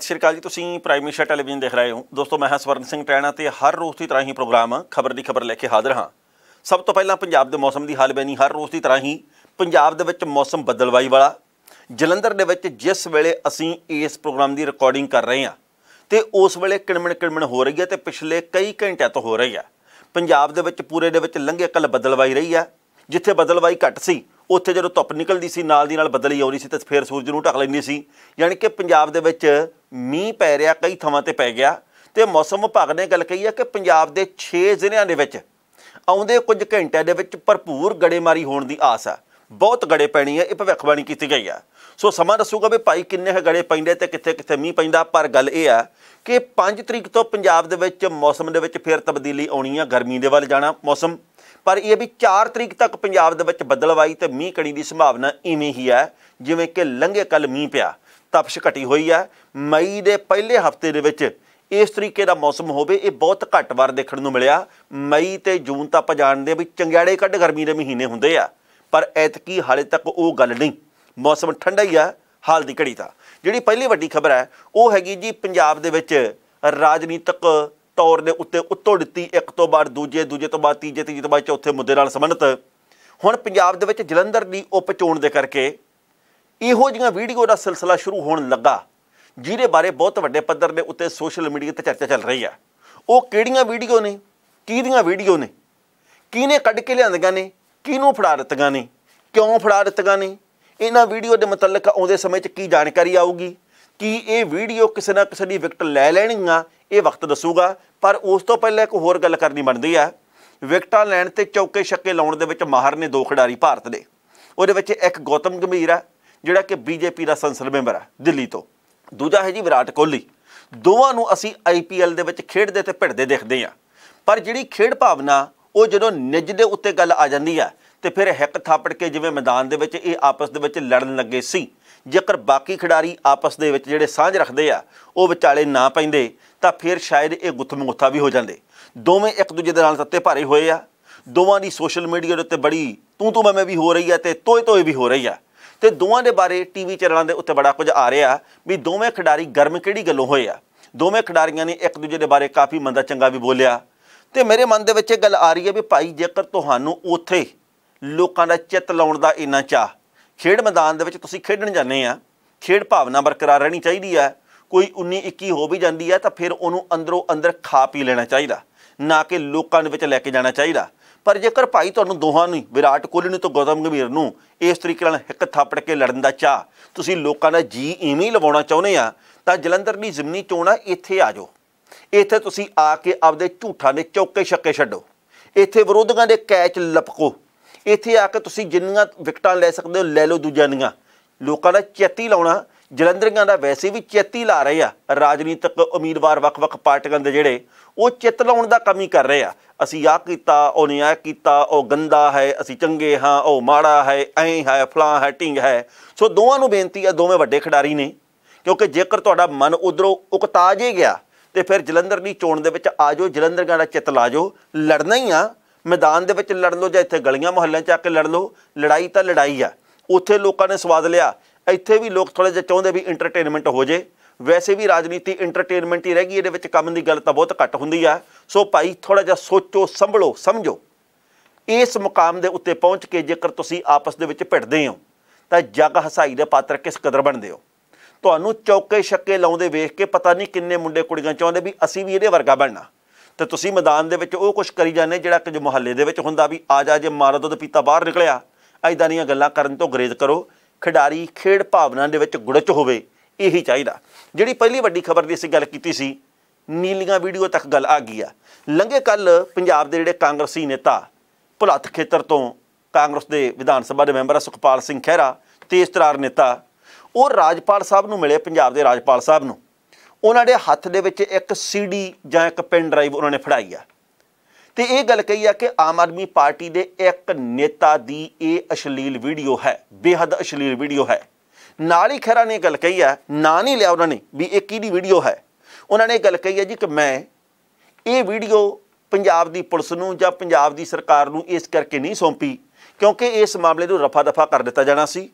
ਸਤਿ ਸ਼੍ਰੀ ਅਕਾਲ ਜੀ ਤੁਸੀਂ ਪ੍ਰਾਈਮ ਮਿਨਿਸਟਰ ਟੈਲੀਵਿਜ਼ਨ ਦੇਖ ਰਹੇ ਹੋ ਦੋਸਤੋ ਮੈਂ ਹਾਂ ਸਵਰਨ ਸਿੰਘ ਟੈਣਾ ਤੇ ਹਰ ਰੋਜ਼ ਦੀ ਤਰ੍ਹਾਂ ਹੀ ਪ੍ਰੋਗਰਾਮ ਖਬਰ ਦੀ ਖਬਰ ਲੈ ਕੇ ਹਾਜ਼ਰ ਹਾਂ ਸਭ ਤੋਂ ਪਹਿਲਾਂ ਪੰਜਾਬ ਦੇ ਮੌਸਮ ਦੀ ਹਾਲ ਬੈਣੀ ਹਰ ਰੋਜ਼ ਦੀ ਤਰ੍ਹਾਂ ਹੀ ਪੰਜਾਬ ਦੇ ਵਿੱਚ ਮੌਸਮ ਬਦਲਵਾਈ ਵਾਲਾ ਜਲੰਧਰ ਦੇ ਵਿੱਚ ਜਿਸ ਵੇਲੇ ਅਸੀਂ ਇਸ ਪ੍ਰੋਗਰਾਮ ਦੀ ਰਿਕਾਰਡਿੰਗ ਕਰ ਰਹੇ ਹਾਂ ਤੇ ਉਸ ਵੇਲੇ ਕਿਣਮਣ ਕਿਣਮਣ ਹੋ ਰਹੀ ਹੈ ਤੇ ਪਿਛਲੇ ਕਈ ਘੰਟਿਆਂ ਤੋਂ ਹੋ ਰਹੀ ਹੈ ਪੰਜਾਬ ਦੇ ਵਿੱਚ ਪੂਰੇ ਦੇ ਵਿੱਚ ਲੰਘੇ ਕੱਲ ਬਦਲਵਾਈ ਰਹੀ ਹੈ ਜਿੱਥੇ ਬਦਲਵਾਈ ਘਟ ਸੀ ਉੱਥੇ ਜਦੋਂ ਧੁੱਪ ਨਿਕਲਦੀ ਸੀ ਨਾਲ ਦੀ ਨਾਲ ਬਦਲੀ ਆਉਣੀ ਸੀ ਤੇ ਫਿਰ ਸੂਰਜ ਨੂੰ ਢੱਕ ਲੈਂਦੀ ਸੀ ਯਾਨੀ ਕਿ ਪੰਜਾਬ ਦੇ ਵਿੱਚ ਮੀਂਹ ਪੈ ਰਿਹਾ ਕਈ ਥਾਵਾਂ ਤੇ ਪੈ ਗਿਆ ਤੇ ਮੌਸਮ ਵਿਭਾਗ ਨੇ ਗੱਲ ਕਹੀ ਹੈ ਕਿ ਪੰਜਾਬ ਦੇ 6 ਜ਼ਿਲ੍ਹਿਆਂ ਦੇ ਵਿੱਚ ਆਉਂਦੇ ਕੁਝ ਘੰਟਿਆਂ ਦੇ ਵਿੱਚ ਭਰਪੂਰ ਗੜੇਮਾਰੀ ਹੋਣ ਦੀ ਆਸ ਹੈ ਬਹੁਤ ਗੜੇ ਪੈਣੀ ਹੈ ਇਹ ਭਵਿੱਖਬਾਣੀ ਕੀਤੀ ਗਈ ਹੈ ਸੋ ਸਮਾਂ ਦੱਸੂਗਾ ਵੀ ਭਾਈ ਕਿੰਨੇ ਹੈ ਗੜੇ ਪੈਂਦੇ ਤੇ ਕਿੱਥੇ ਕਿੱਥੇ ਮੀਂਹ ਪੈਂਦਾ ਪਰ ਗੱਲ ਇਹ ਆ ਕਿ 5 ਤਰੀਕ ਤੋਂ ਪੰਜਾਬ ਦੇ ਵਿੱਚ ਮੌਸਮ ਦੇ ਵਿੱਚ ਫੇਰ ਤਬਦੀਲੀ ਆਉਣੀ ਆ ਗਰਮੀ ਦੇ ਵੱਲ ਜਾਣਾ ਮੌਸਮ ਪਰ ਇਹ ਵੀ 4 ਤਰੀਕ ਤੱਕ ਪੰਜਾਬ ਦੇ ਵਿੱਚ ਬੱਦਲਵਾਈ ਤੇ ਮੀਂਹ ਕਣੀ ਦੀ ਸੰਭਾਵਨਾ ਇਵੇਂ ਹੀ ਹੈ ਜਿਵੇਂ ਕਿ ਲੰਘੇ ਕੱਲ ਮੀਂਹ ਪਿਆ ਤਪਸ਼ ਘਟੀ ਹੋਈ ਹੈ ਮਈ ਦੇ ਪਹਿਲੇ ਹਫਤੇ ਦੇ ਵਿੱਚ ਇਸ ਤਰੀਕੇ ਦਾ ਮੌਸਮ ਹੋਵੇ ਇਹ ਬਹੁਤ ਘੱਟ ਵਾਰ ਦੇਖਣ ਨੂੰ ਮਿਲਿਆ ਮਈ ਤੇ ਜੂਨ ਤਾਂ ਆਪਾਂ ਜਾਣਦੇ ਆ ਵੀ ਚੰਗਿਆੜੇ ਕੱਢ ਗਰਮੀ ਦੇ ਮਹੀਨੇ ਹੁੰਦੇ ਆ ਪਰ ਐਤਕੀ ਹਾਲੇ ਤੱਕ ਉਹ ਗੱਲ ਨਹੀਂ ਮੌਸਮ ਠੰਡਾ ਹੀ ਆ ਹਾਲ ਦੀ ਘੜੀ ਤਾਂ ਜਿਹੜੀ ਪਹਿਲੀ ਵੱਡੀ ਖਬਰ ਹੈ ਉਹ ਹੈਗੀ ਜੀ ਪੰਜਾਬ ਦੇ ਵਿੱਚ ਰਾਜਨੀਤਿਕ ਤੌਰ ਦੇ ਉੱਤੇ ਉੱਤੋਂ ਦਿੱਤੀ ਇੱਕ ਤੋਂ ਬਾਅਦ ਦੂਜੇ ਦੂਜੇ ਤੋਂ ਬਾਅਦ ਤੀਜੇ ਤੀਜੇ ਤੋਂ ਬਾਅਦ ਚੌਥੇ ਮੁੱਦੇ ਨਾਲ ਸੰਬੰਧਿਤ ਹੁਣ ਪੰਜਾਬ ਦੇ ਵਿੱਚ ਜਲੰਧਰ ਦੀ ਉਪ ਚੋਣ ਦੇ ਕਰਕੇ ਇਹੋ ਜਿਹੀਆਂ ਵੀਡੀਓ ਦਾ ਸਿਲਸਿਲਾ ਸ਼ੁਰੂ ਹੋਣ ਲੱਗਾ ਜਿਹਦੇ ਬਾਰੇ ਬਹੁਤ ਵੱਡੇ ਪੱਧਰ ਦੇ ਉੱਤੇ ਸੋਸ਼ਲ ਮੀਡੀਆ ਤੇ ਚਰਚਾ ਚੱਲ ਰਹੀ ਹੈ ਉਹ ਕਿਹੜੀਆਂ ਵੀਡੀਓ ਨੇ ਕਿਹਦੀਆਂ ਵੀਡੀਓ ਨੇ ਕਿਹਨੇ ਕੱਢ ਕੇ ਲਿਆਂਦੀਆਂ ਨੇ ਕਿਹਨੂੰ ਫੜਾ ਦਿੱਤੀਆਂ ਨੇ ਕਿਉਂ ਫੜਾ ਦਿੱਤੀਆਂ ਨੇ ਇਹਨਾਂ ਵੀਡੀਓ ਦੇ ਮੁਤਲਕ ਆਉਂਦੇ ਸਮੇਂ 'ਚ ਕੀ ਜਾਣਕਾਰੀ ਆਊਗੀ ਕਿ ਇਹ ਵੀਡੀਓ ਕਿਸੇ ਨਾ ਕਿਸੇ ਦੀ ਵਿਕਟ ਲੈ ਲੈਣੀਆਂ ਇਹ ਵਕਤ ਦੱਸੂਗਾ ਪਰ ਉਸ ਤੋਂ ਪਹਿਲਾਂ ਇੱਕ ਹੋਰ ਗੱਲ ਕਰਨੀ ਬਣਦੀ ਆ ਵਿਕਟਾਂ ਲੈਣ ਤੇ ਚੌਕੇ ਛੱਕੇ ਲਾਉਣ ਦੇ ਵਿੱਚ ਮਾਹਰ ਨੇ ਦੋ ਖਿਡਾਰੀ ਭਾਰਤ ਦੇ ਉਹਦੇ ਵਿੱਚ ਇੱਕ ਗੌਤਮ ਗੰਭੀਰ ਆ ਜਿਹੜਾ ਕਿ ਬੀਜੇਪੀ ਦਾ ਸੰਸਦ ਮੈਂਬਰ ਹੈ ਦਿੱਲੀ ਤੋਂ ਦੂਜਾ ਹੈ ਜੀ ਵਿਰਾਟ ਕੋਹਲੀ ਦੋਵਾਂ ਨੂੰ ਅਸੀਂ ਆਈਪੀਐਲ ਦੇ ਵਿੱਚ ਖੇਡਦੇ ਤੇ ਭਿੜਦੇ ਦੇਖਦੇ ਆ ਪਰ ਜਿਹੜੀ ਖੇਡ ਭਾਵਨਾ ਉਹ ਜਦੋਂ ਨਿੱਜ ਦੇ ਉੱਤੇ ਗੱਲ ਆ ਜਾਂਦੀ ਆ ਤੇ ਫਿਰ ਹਿੱਕ ਥਾਪੜ ਕੇ ਜਿਵੇਂ ਮੈਦਾਨ ਦੇ ਵਿੱਚ ਇਹ ਆਪਸ ਦੇ ਵਿੱਚ ਲੜਨ ਲੱਗੇ ਸੀ ਜੇਕਰ ਬਾਕੀ ਖਿਡਾਰੀ ਆਪਸ ਦੇ ਵਿੱਚ ਜਿਹੜੇ ਸਾਂਝ ਰੱਖਦੇ ਆ ਉਹ ਵਿਚਾਲੇ ਨਾ ਪੈਂਦੇ ਤਾਂ ਫਿਰ ਸ਼ਾਇਦ ਇਹ ਗੁੱਥਮਗੁੱਥਾ ਵੀ ਹੋ ਜਾਂਦੇ ਦੋਵੇਂ ਇੱਕ ਦੂਜੇ ਦੇ ਨਾਲ ਸੱਤੇ ਭਾਰੇ ਹੋਏ ਆ ਦੋਵਾਂ ਦੀ ਸੋਸ਼ਲ ਮੀਡੀਆ ਦੇ ਉੱਤੇ ਬੜੀ ਤੂੰ ਤੂੰ ਮੈਂ ਵੀ ਹੋ ਰਹੀ ਆ ਤੇ ਤੋਏ ਤੋਏ ਵੀ ਹੋ ਰਹੀ ਆ ਤੇ ਦੋਵਾਂ ਦੇ ਬਾਰੇ ਟੀਵੀ ਚੈਨਲਾਂ ਦੇ ਉੱਤੇ ਬੜਾ ਕੁਝ ਆ ਰਿਹਾ ਵੀ ਦੋਵੇਂ ਖਿਡਾਰੀ ਗਰਮ ਕਿਹੜੀ ਗੱਲੋਂ ਹੋਏ ਆ ਦੋਵੇਂ ਖਿਡਾਰੀਆਂ ਨੇ ਇੱਕ ਦੂਜੇ ਦੇ ਬਾਰੇ ਕਾਫੀ ਮੰਦਾ ਚੰਗਾ ਵੀ ਬੋਲਿਆ ਤੇ ਮੇਰੇ ਮਨ ਦੇ ਵਿੱਚ ਇਹ ਗੱਲ ਆ ਰਹੀ ਹੈ ਵੀ ਭਾਈ ਜੇਕਰ ਤੁਹਾਨੂੰ ਉੱਥੇ ਲੋਕਾਂ ਦਾ ਚਿੱਤ ਲਾਉਣ ਦਾ ਇੰਨਾ ਚਾਹ ਖੇਡ ਮੈਦਾਨ ਦੇ ਵਿੱਚ ਤੁਸੀਂ ਖੇਡਣ ਜਾਂਦੇ ਆ ਖੇਡ ਭਾਵਨਾ ਬਰਕਰਾਰ ਰਹਿਣੀ ਚਾਹੀਦੀ ਹੈ ਕੋਈ 19 21 ਹੋ ਵੀ ਜਾਂਦੀ ਹੈ ਤਾਂ ਫਿਰ ਉਹਨੂੰ ਅੰਦਰੋਂ ਅੰਦਰ ਖਾ ਪੀ ਲੈਣਾ ਚਾਹੀਦਾ ਨਾ ਕਿ ਲੋਕਾਂ ਦੇ ਵਿੱਚ ਲੈ ਕੇ ਜਾਣਾ ਚਾਹੀਦਾ ਪਰ ਜੇਕਰ ਭਾਈ ਤੁਹਾਨੂੰ ਦੋਹਾਂ ਨੂੰ ਵਿਰਾਟ ਕੋਹਲੀ ਨੂੰ ਤੇ ਗੌਤਮ ਗੰਭੀਰ ਨੂੰ ਇਸ ਤਰੀਕੇ ਨਾਲ ਇੱਕ ਥਾਪੜ ਕੇ ਲੜਨ ਦਾ ਚਾਹ ਤੁਸੀਂ ਲੋਕਾਂ ਦਾ ਜੀ ਇਵੇਂ ਹੀ ਲਵਾਉਣਾ ਚਾਹੁੰਦੇ ਆ ਤਾਂ ਜਲੰਧਰ ਦੀ ਜ਼ਮਨੀ ਚੋਣਾ ਇੱਥੇ ਆ ਜਾਓ ਇੱਥੇ ਤੁਸੀਂ ਆ ਕੇ ਆਪਦੇ ਝੂਠਾਂ ਦੇ ਚੌਕੇ ਛੱਕੇ ਛੱਡੋ ਇੱਥੇ ਵਿਰੋਧੀਆਂ ਦੇ ਕੈਚ ਲਪਕੋ ਇੱਥੇ ਆ ਕੇ ਤੁਸੀਂ ਜਿੰਨੀਆਂ ਵਿਕਟਾਂ ਲੈ ਸਕਦੇ ਹੋ ਲੈ ਲਓ ਦੂਜਿਆਂ ਦੀਆਂ ਲੋਕਾਂ ਦਾ ਚੇਤੀ ਲਾਉਣਾ ਜਲੰਧਰੀਆਂ ਦਾ ਵੈਸੇ ਵੀ ਚੇਤੀ ਲਾ ਰਹੇ ਆ ਰਾਜਨੀਤਿਕ ਉਮੀਦਵਾਰ ਵੱਖ-ਵੱਖ ਪਾਰਟੀਆਂ ਦੇ ਜਿਹੜੇ ਉਹ ਚਿੱਤ ਲਾਉਣ ਦਾ ਕੰਮ ਹੀ ਕਰ ਰਹੇ ਆ ਅਸੀਂ ਆ ਕੀਤਾ ਉਹ ਆ ਕੀਤਾ ਉਹ ਗੰਦਾ ਹੈ ਅਸੀਂ ਚੰਗੇ ਹਾਂ ਉਹ ਮਾੜਾ ਹੈ ਐ ਹੈ ਫਲਾ ਹੈ ਟਿੰਗ ਹੈ ਸੋ ਦੋਵਾਂ ਨੂੰ ਬੇਨਤੀ ਹੈ ਦੋਵੇਂ ਵੱਡੇ ਖਿਡਾਰੀ ਨੇ ਕਿਉਂਕਿ ਜੇਕਰ ਤੁਹਾਡਾ ਮਨ ਉਧਰੋਂ ਉਕਤਾ ਜੇ ਗਿਆ ਤੇ ਫਿਰ ਜਲੰਧਰ ਦੀ ਚੋਣ ਦੇ ਵਿੱਚ ਆਜੋ ਜਲੰਧਰ ਦਾ ਚਿੱਤ ਲਾਜੋ ਲੜਨਾ ਹੀ ਆ ਮੈਦਾਨ ਦੇ ਵਿੱਚ ਲੜ ਲਓ ਜਾਂ ਇੱਥੇ ਗਲੀਆਂ ਮੁਹੱਲਿਆਂ 'ਚ ਆ ਕੇ ਲੜ ਲਓ ਲੜਾਈ ਤਾਂ ਲੜਾਈ ਆ ਉੱਥੇ ਲੋਕਾਂ ਨੇ ਸਵਾਦ ਲਿਆ ਇੱਥੇ ਵੀ ਲੋਕ ਥੋੜੇ ਜਿਹਾ ਚਾਹੁੰਦੇ ਵੀ ਐਂਟਰਟੇਨਮੈਂਟ ਹੋ ਜੇ ਵੈਸੇ ਵੀ ਰਾਜਨੀਤੀ ਐਂਟਰਟੇਨਮੈਂਟ ਹੀ ਰਹਿ ਗਈ ਇਹਦੇ ਵਿੱਚ ਕੰਮ ਦੀ ਗੱਲ ਤਾਂ ਬਹੁਤ ਘੱਟ ਹੁੰਦੀ ਆ ਸੋ ਭਾਈ ਥੋੜਾ ਜਿਹਾ ਸੋਚੋ ਸੰਭਲੋ ਸਮਝੋ ਇਸ ਮੁਕਾਮ ਦੇ ਉੱਤੇ ਪਹੁੰਚ ਕੇ ਜੇਕਰ ਤੁਸੀਂ ਆਪਸ ਦੇ ਵਿੱਚ ਭਿੜਦੇ ਹੋ ਤਾਂ ਜੱਗ ਹਸਾਈ ਦੇ ਪਾਤਰ ਕਿਸ ਕਦਰ ਬਣਦੇ ਹੋ ਤੁਹਾਨੂੰ ਚੌਕੇ ਛੱਕੇ ਲਾਉਂਦੇ ਵੇਖ ਕੇ ਪਤਾ ਨਹੀਂ ਕਿੰਨੇ ਮੁੰਡੇ ਕੁੜੀਆਂ ਚਾਹੁੰਦੇ ਵੀ ਅਸੀਂ ਵੀ ਇਹਦੇ ਵਰਗਾ ਬਣਨਾ ਤੇ ਤੁਸੀਂ ਮੈਦਾਨ ਦੇ ਵਿੱਚ ਉਹ ਕੁਝ ਕਰੀ ਜਾਂਦੇ ਜਿਹੜਾ ਕਿ ਜੋ ਮੁਹੱਲੇ ਦੇ ਵਿੱਚ ਹੁੰਦਾ ਵੀ ਆ ਜਾ ਜੇ ਮਾਰਾ ਦੁੱਧ ਪੀਤਾ ਬਾਹਰ ਨਿਕਲਿਆ ਐਦਾਂ ਦੀਆਂ ਗੱਲਾਂ ਕਰਨ ਤੋਂ ਗਰੇਜ਼ ਕਰੋ ਖਿਡਾਰੀ ਖੇਡ ਭਾਵਨਾ ਦੇ ਵਿੱਚ ਗੁੜਚ ਹੋਵੇ ਇਹੀ ਚਾਹੀਦਾ ਜਿਹੜੀ ਪਹਿਲੀ ਵੱਡੀ ਖਬਰ ਦੀ ਅਸੀਂ ਗੱਲ ਕੀਤੀ ਸੀ ਨੀਲੀਆਂ ਵੀਡੀਓ ਤੱਕ ਗੱਲ ਆ ਗਈ ਆ ਲੰਘੇ ਕੱਲ ਪੰਜਾਬ ਦੇ ਜਿਹੜੇ ਕਾਂਗਰਸੀ ਨੇਤਾ ਭੁਲੱਥ ਖੇਤਰ ਤੋਂ ਕਾਂਗਰਸ ਦੇ ਵਿਧਾਨ ਸਭਾ ਦੇ ਮੈਂਬਰ ਸੁਖਪਾਲ ਸਿੰਘ ਖਹਿਰਾ ਤੇਜ਼ ਤਰਾਰ ਨੇਤਾ ਉਹ ਰਾਜਪਾਲ ਸਾਹਿਬ ਨੂੰ ਮਿਲੇ ਪੰਜਾਬ ਦੇ ਰਾਜਪਾਲ ਸਾਹਿਬ ਨੂੰ ਉਹਨਾਂ ਦੇ ਹੱਥ ਦੇ ਵਿੱਚ ਇੱਕ ਸੀਡੀ ਜਾਂ ਇੱਕ ਪੈਨ ਡਰਾਈਵ ਉਹਨਾਂ ਨੇ ਫੜਾਈ ਆ ਤੇ ਇਹ ਗੱਲ ਕਹੀ ਆ ਕਿ ਆਮ ਆਦਮੀ ਪਾਰਟੀ ਦੇ ਇੱਕ ਨੇਤਾ ਦੀ ਇਹ ਅਸ਼ਲੀਲ ਵੀਡੀਓ ਹੈ ਬੇਹੱਦ ਅਸ਼ਲੀਲ ਵੀਡੀਓ ਹੈ ਨਾਲ ਹੀ ਖੈਰਾ ਨੇ ਗੱਲ ਕਹੀ ਆ ਨਾਂ ਨਹੀਂ ਲਿਆ ਉਹਨਾਂ ਨੇ ਵੀ ਇਹ ਕਿਹਦੀ ਵੀਡੀਓ ਹੈ ਉਹਨਾਂ ਨੇ ਗੱਲ ਕਹੀ ਹੈ ਜੀ ਕਿ ਮੈਂ ਇਹ ਵੀਡੀਓ ਪੰਜਾਬ ਦੀ ਪੁਲਿਸ ਨੂੰ ਜਾਂ ਪੰਜਾਬ ਦੀ ਸਰਕਾਰ ਨੂੰ ਇਸ ਕਰਕੇ ਨਹੀਂ ਸੌਂਪੀ ਕਿਉਂਕਿ ਇਸ ਮਾਮਲੇ ਨੂੰ ਰਫਾ ਦਫਾ ਕਰ ਦਿੱਤਾ ਜਾਣਾ ਸੀ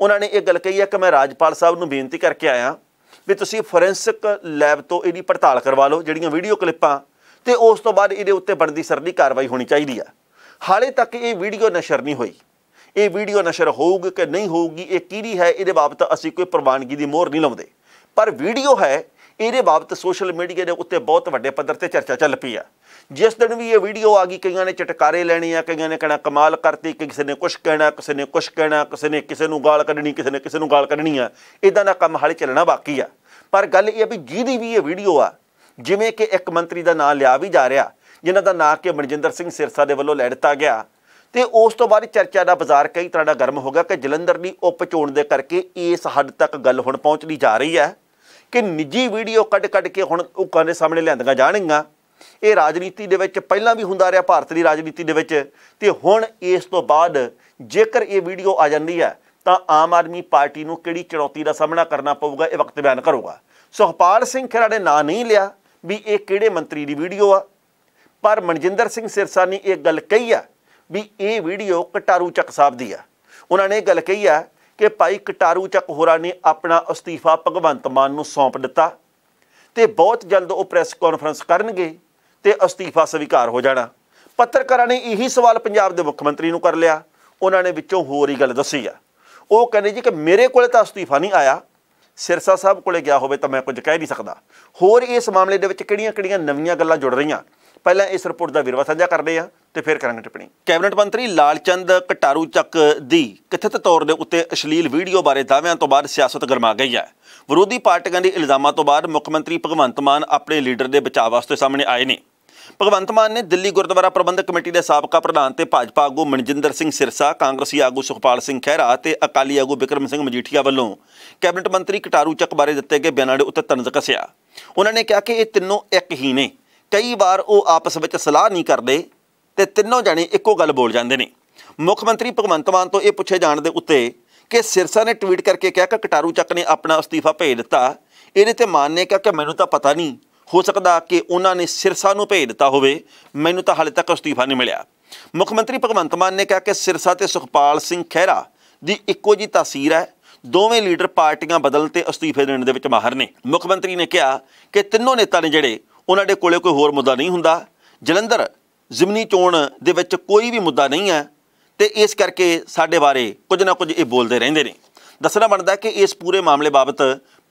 ਉਹਨਾਂ ਨੇ ਇਹ ਗੱਲ ਕਹੀ ਹੈ ਕਿ ਮੈਂ ਰਾਜਪਾਲ ਸਾਹਿਬ ਨੂੰ ਬੇਨਤੀ ਕਰਕੇ ਆਇਆ ਵੀ ਤੁਸੀਂ ਫੋਰੈਂਸਿਕ ਲੈਬ ਤੋਂ ਇਹਦੀ ਪੜਤਾਲ ਕਰਵਾ ਲਓ ਜਿਹੜੀਆਂ ਵੀਡੀਓ ਕਲਿੱਪਾਂ ਤੇ ਉਸ ਤੋਂ ਬਾਅਦ ਇਹਦੇ ਉੱਤੇ ਬਣਦੀ ਸਰਦੀ ਕਾਰਵਾਈ ਹੋਣੀ ਚਾਹੀਦੀ ਆ ਹਾਲੇ ਤੱਕ ਇਹ ਵੀਡੀਓ ਨਸ਼ਰ ਨਹੀਂ ਹੋਈ ਇਹ ਵੀਡੀਓ ਨਸ਼ਰ ਹੋਊਗੀ ਕਿ ਨਹੀਂ ਹੋਊਗੀ ਇਹ ਕਿਹਦੀ ਹੈ ਇਹਦੇ ਬਾਬਤ ਅਸੀਂ ਕੋਈ ਪ੍ਰਵਾਨਗੀ ਦੀ ਮੋਹਰ ਨਹੀਂ ਲਾਉਂਦੇ ਪਰ ਵੀਡੀਓ ਹੈ ਇਹਦੇ ਬਾਬਤ ਸੋਸ਼ਲ ਮੀਡੀਆ ਦੇ ਉੱਤੇ ਬਹੁਤ ਵੱਡੇ ਪੱਧਰ ਤੇ ਚਰਚਾ ਚੱਲ ਪਈ ਆ ਜਿਸ ਦਿਨ ਵੀ ਇਹ ਵੀਡੀਓ ਆ ਗਈ ਕਈਆਂ ਨੇ ਚਟਕਾਰੇ ਲੈਣੇ ਆ ਕਈਆਂ ਨੇ ਕਹਿਣਾ ਕਮਾਲ ਕਰਤੀ ਕਿਸੇ ਨੇ ਕੁਝ ਕਹਿਣਾ ਕਿਸੇ ਨੇ ਕੁਝ ਕਹਿਣਾ ਕਿਸੇ ਨੇ ਕਿਸੇ ਨੂੰ ਗਾਲ ਕੱਢਣੀ ਕਿਸੇ ਨੇ ਕਿਸੇ ਨੂੰ ਗਾਲ ਕੱਢਣੀ ਆ ਇਦਾਂ ਦਾ ਕੰਮ ਹਾਲੇ ਚੱਲਣਾ ਬਾਕੀ ਆ ਪਰ ਗੱਲ ਇਹ ਆ ਵੀ ਜਿਹਦੀ ਵੀ ਇਹ ਵੀਡੀਓ ਆ ਜਿਵੇਂ ਕਿ ਇੱਕ ਮੰਤਰੀ ਦਾ ਨਾਮ ਲਿਆ ਵੀ ਜਾ ਰਿਹਾ ਜਿਨ੍ਹਾਂ ਦਾ ਨਾਮ ਕਿ ਮਨਜਿੰਦਰ ਸਿੰਘ ਸਿਰਸਾ ਦੇ ਵੱਲੋਂ ਲੈ ਦਿੱਤਾ ਗਿਆ ਤੇ ਉਸ ਤੋਂ ਬਾਅਦ ਚਰਚਾ ਦਾ ਬਾਜ਼ਾਰ ਕਈ ਤਰ੍ਹਾਂ ਦਾ ਗਰਮ ਹੋ ਗਿਆ ਕਿ ਜਲੰਧਰ ਦੀ ਉਪ ਚੋਣ ਦੇ ਕਰਕੇ ਇਸ ਹੱਦ ਤੱਕ ਗੱਲ ਹੁਣ ਪਹੁੰਚਦੀ ਜਾ ਰਹੀ ਹੈ ਕਿ ਨਿੱਜੀ ਵੀਡੀਓ ਕੱਢ-ਕੱਢ ਕੇ ਹੁਣ ਉਕਾਂ ਦੇ ਸਾਹਮਣੇ ਲਿਆਂਦੀਆਂ ਜਾਣਗੀਆਂ ਇਹ ਰਾਜਨੀਤੀ ਦੇ ਵਿੱਚ ਪਹਿਲਾਂ ਵੀ ਹੁੰਦਾ ਰਿਹਾ ਭਾਰਤ ਦੀ ਰਾਜਨੀਤੀ ਦੇ ਵਿੱਚ ਤੇ ਹੁਣ ਇਸ ਤੋਂ ਬਾਅਦ ਜੇਕਰ ਇਹ ਵੀਡੀਓ ਆ ਜਾਂਦੀ ਹੈ ਤਾਂ ਆਮ ਆਦਮੀ ਪਾਰਟੀ ਨੂੰ ਕਿਹੜੀ ਚੁਣੌਤੀ ਦਾ ਸਾਹਮਣਾ ਕਰਨਾ ਪਊਗਾ ਇਹ ਵਕਤ ਬਿਆਨ ਕਰੂਗਾ ਸੁਖਪਾਲ ਸਿੰਘ ਖੇੜਾ ਨੇ ਨਾਂ ਨਹੀਂ ਲਿਆ ਵੀ ਇਹ ਕਿਹੜੇ ਮੰਤਰੀ ਦੀ ਵੀਡੀਓ ਆ ਪਰ ਮਨਜਿੰਦਰ ਸਿੰਘ ਸਿਰਸਾ ਨੇ ਇਹ ਗੱਲ ਕਹੀ ਆ ਵੀ ਇਹ ਵੀਡੀਓ ਕਟਾਰੂ ਚੱਕ ਸਾਹਿਬ ਦੀ ਆ ਉਹਨਾਂ ਨੇ ਗੱਲ ਕਹੀ ਆ ਕਿ ਭਾਈ ਕਟਾਰੂ ਚੱਕ ਹੋਰਾਂ ਨੇ ਆਪਣਾ ਅਸਤੀਫਾ ਭਗਵੰਤ ਮਾਨ ਨੂੰ ਸੌਂਪ ਦਿੱਤਾ ਤੇ ਬਹੁਤ ਜਲਦ ਉਹ ਪ੍ਰੈਸ ਕਾਨਫਰੰਸ ਕਰਨਗੇ ਤੇ ਅਸਤੀਫਾ ਸਵੀਕਾਰ ਹੋ ਜਾਣਾ ਪੱਤਰਕਾਰਾਂ ਨੇ ਇਹੀ ਸਵਾਲ ਪੰਜਾਬ ਦੇ ਮੁੱਖ ਮੰਤਰੀ ਨੂੰ ਕਰ ਲਿਆ ਉਹਨਾਂ ਨੇ ਵਿੱਚੋਂ ਹੋਰ ਹੀ ਗੱਲ ਦੱਸੀ ਆ ਉਹ ਕਹਿੰਦੇ ਜੀ ਕਿ ਮੇਰੇ ਕੋਲੇ ਤਾਂ ਅਸਤੀਫਾ ਨਹੀਂ ਆਇਆ ਸਿਰਸਾ ਸਾਹਿਬ ਕੋਲੇ ਗਿਆ ਹੋਵੇ ਤਾਂ ਮੈਂ ਕੁਝ ਕਹਿ ਨਹੀਂ ਸਕਦਾ ਹੋਰ ਇਸ ਮਾਮਲੇ ਦੇ ਵਿੱਚ ਕਿਹੜੀਆਂ-ਕਿਹੜੀਆਂ ਨਵੀਆਂ ਗੱਲਾਂ ਜੁੜ ਰਹੀਆਂ ਪਹਿਲਾਂ ਇਸ ਰਿਪੋਰਟ ਦਾ ਵਿਰਵਾ ਸਾਂਝਾ ਕਰਦੇ ਆ ਤੇ ਫਿਰ ਕਰਾਂਗੇ ਟਿੱਪਣੀ ਕੈਬਨਿਟ ਮੰਤਰੀ ਲਾਲਚੰਦ ਕਟਾਰੂ ਚੱਕ ਦੀ ਕਥਿਤ ਤੌਰ ਦੇ ਉੱਤੇ ਅਸ਼ਲੀਲ ਵੀਡੀਓ ਬਾਰੇ ਦਾਅਵਿਆਂ ਤੋਂ ਬਾਅਦ ਸਿਆਸਤ ਗਰਮਾ ਗਈ ਹੈ ਵਿਰੋਧੀ ਪਾਰਟੀਆਂ ਦੇ ਇਲਜ਼ਾਮਾਂ ਤੋਂ ਬਾਅਦ ਮੁੱਖ ਮੰਤਰੀ ਭਗਵੰਤ ਮਾਨ ਆਪਣੇ ਲੀਡਰ ਦੇ ਬਚਾਅ ਵਾਸਤੇ ਸਾਹਮਣੇ ਆਏ ਨੇ ਭਗਵੰਤ ਮਾਨ ਨੇ ਦਿੱਲੀ ਗੁਰਦੁਆਰਾ ਪ੍ਰਬੰਧਕ ਕਮੇਟੀ ਦੇ ਸਾਬਕਾ ਪ੍ਰਧਾਨ ਤੇ ਭਾਜਪਾ ਆਗੂ ਮਨਜਿੰਦਰ ਸਿੰਘ ਸਿਰਸਾ ਕਾਂਗਰਸੀ ਆਗੂ ਸੁਖਪਾਲ ਸਿੰਘ ਖਹਿਰਾ ਤੇ ਅਕਾਲੀ ਆਗੂ ਬਿਕਰਮ ਸਿੰਘ ਮਜੀਠੀਆ ਵੱਲੋਂ ਕੈਬਨਿਟ ਮੰਤਰੀ ਕਟਾਰੂ ਚੱਕ ਬਾਰੇ ਦਿੱਤੇ ਗਏ ਬਿਆਨਾਂ ਦੇ ਉੱਤੇ ਤਨਜ਼ ਕਸਿਆ ਉਹਨਾਂ ਨੇ ਕਿਹਾ ਕਿ ਇਹ ਤਿੰਨੋਂ ਇੱਕ ਹੀ ਨੇ ਕਈ ਵਾਰ ਉਹ ਆਪਸ ਵਿੱਚ ਸਲਾਹ ਨਹੀਂ ਕਰਦੇ ਤੇ ਤਿੰਨੋਂ ਜਣੇ ਇੱਕੋ ਗੱਲ ਬੋਲ ਜਾਂਦੇ ਨੇ ਮੁੱਖ ਮੰਤਰੀ ਭਗਵੰਤ ਮਾਨ ਤੋਂ ਇਹ ਪੁੱਛੇ ਜਾਣ ਦੇ ਉੱਤੇ ਕਿ ਸਿਰਸਾ ਨੇ ਟਵੀਟ ਕਰਕੇ ਕਿਹਾ ਕਿ ਕਟਾਰੂ ਚੱਕ ਨੇ ਆਪਣਾ ਅਸਤੀਫਾ ਭੇਜ ਦਿੱਤਾ ਇਹਦੇ ਤੇ ਮਾਨ ਨੇ ਕਿਹਾ ਕਿ ਮੈਨੂੰ ਤਾਂ ਪਤਾ ਨਹੀਂ ਹੋ ਸਕਦਾ ਕਿ ਉਹਨਾਂ ਨੇ ਸਿਰਸਾ ਨੂੰ ਭੇਜ ਦਿੱਤਾ ਹੋਵੇ ਮੈਨੂੰ ਤਾਂ ਹਾਲੇ ਤੱਕ ਅਸਤੀਫਾ ਨਹੀਂ ਮਿਲਿਆ ਮੁੱਖ ਮੰਤਰੀ ਭਗਵੰਤ ਮਾਨ ਨੇ ਕਿਹਾ ਕਿ ਸਿਰਸਾ ਤੇ ਸੁਖਪਾਲ ਸਿੰਘ ਖਹਿਰਾ ਦੀ ਇੱਕੋ ਜੀ ਤਸਵੀਰ ਹੈ ਦੋਵੇਂ ਲੀਡਰ ਪਾਰਟੀਆਂ ਬਦਲਣ ਤੇ ਅਸਤੀਫੇ ਦੇਣ ਦੇ ਵਿੱਚ ਮਾਹਰ ਨੇ ਮੁੱਖ ਮੰਤਰੀ ਨੇ ਕਿਹਾ ਕਿ ਤਿੰਨੋਂ ਨੇਤਾ ਨੇ ਜਿਹੜੇ ਉਹਨਾਂ ਦੇ ਕੋਲੇ ਕੋਈ ਹੋਰ ਮੁੱਦਾ ਨਹੀਂ ਹੁੰਦਾ ਜਲੰਧਰ ਜ਼ਮਨੀ ਚੋਣ ਦੇ ਵਿੱਚ ਕੋਈ ਵੀ ਮੁੱਦਾ ਨਹੀਂ ਹੈ ਤੇ ਇਸ ਕਰਕੇ ਸਾਡੇ ਬਾਰੇ ਕੁਝ ਨਾ ਕੁਝ ਇਹ ਬੋਲਦੇ ਰਹਿੰਦੇ ਨੇ ਦੱਸਣਾ ਬਣਦਾ ਕਿ ਇਸ ਪੂਰੇ ਮਾਮਲੇ ਬਾਬਤ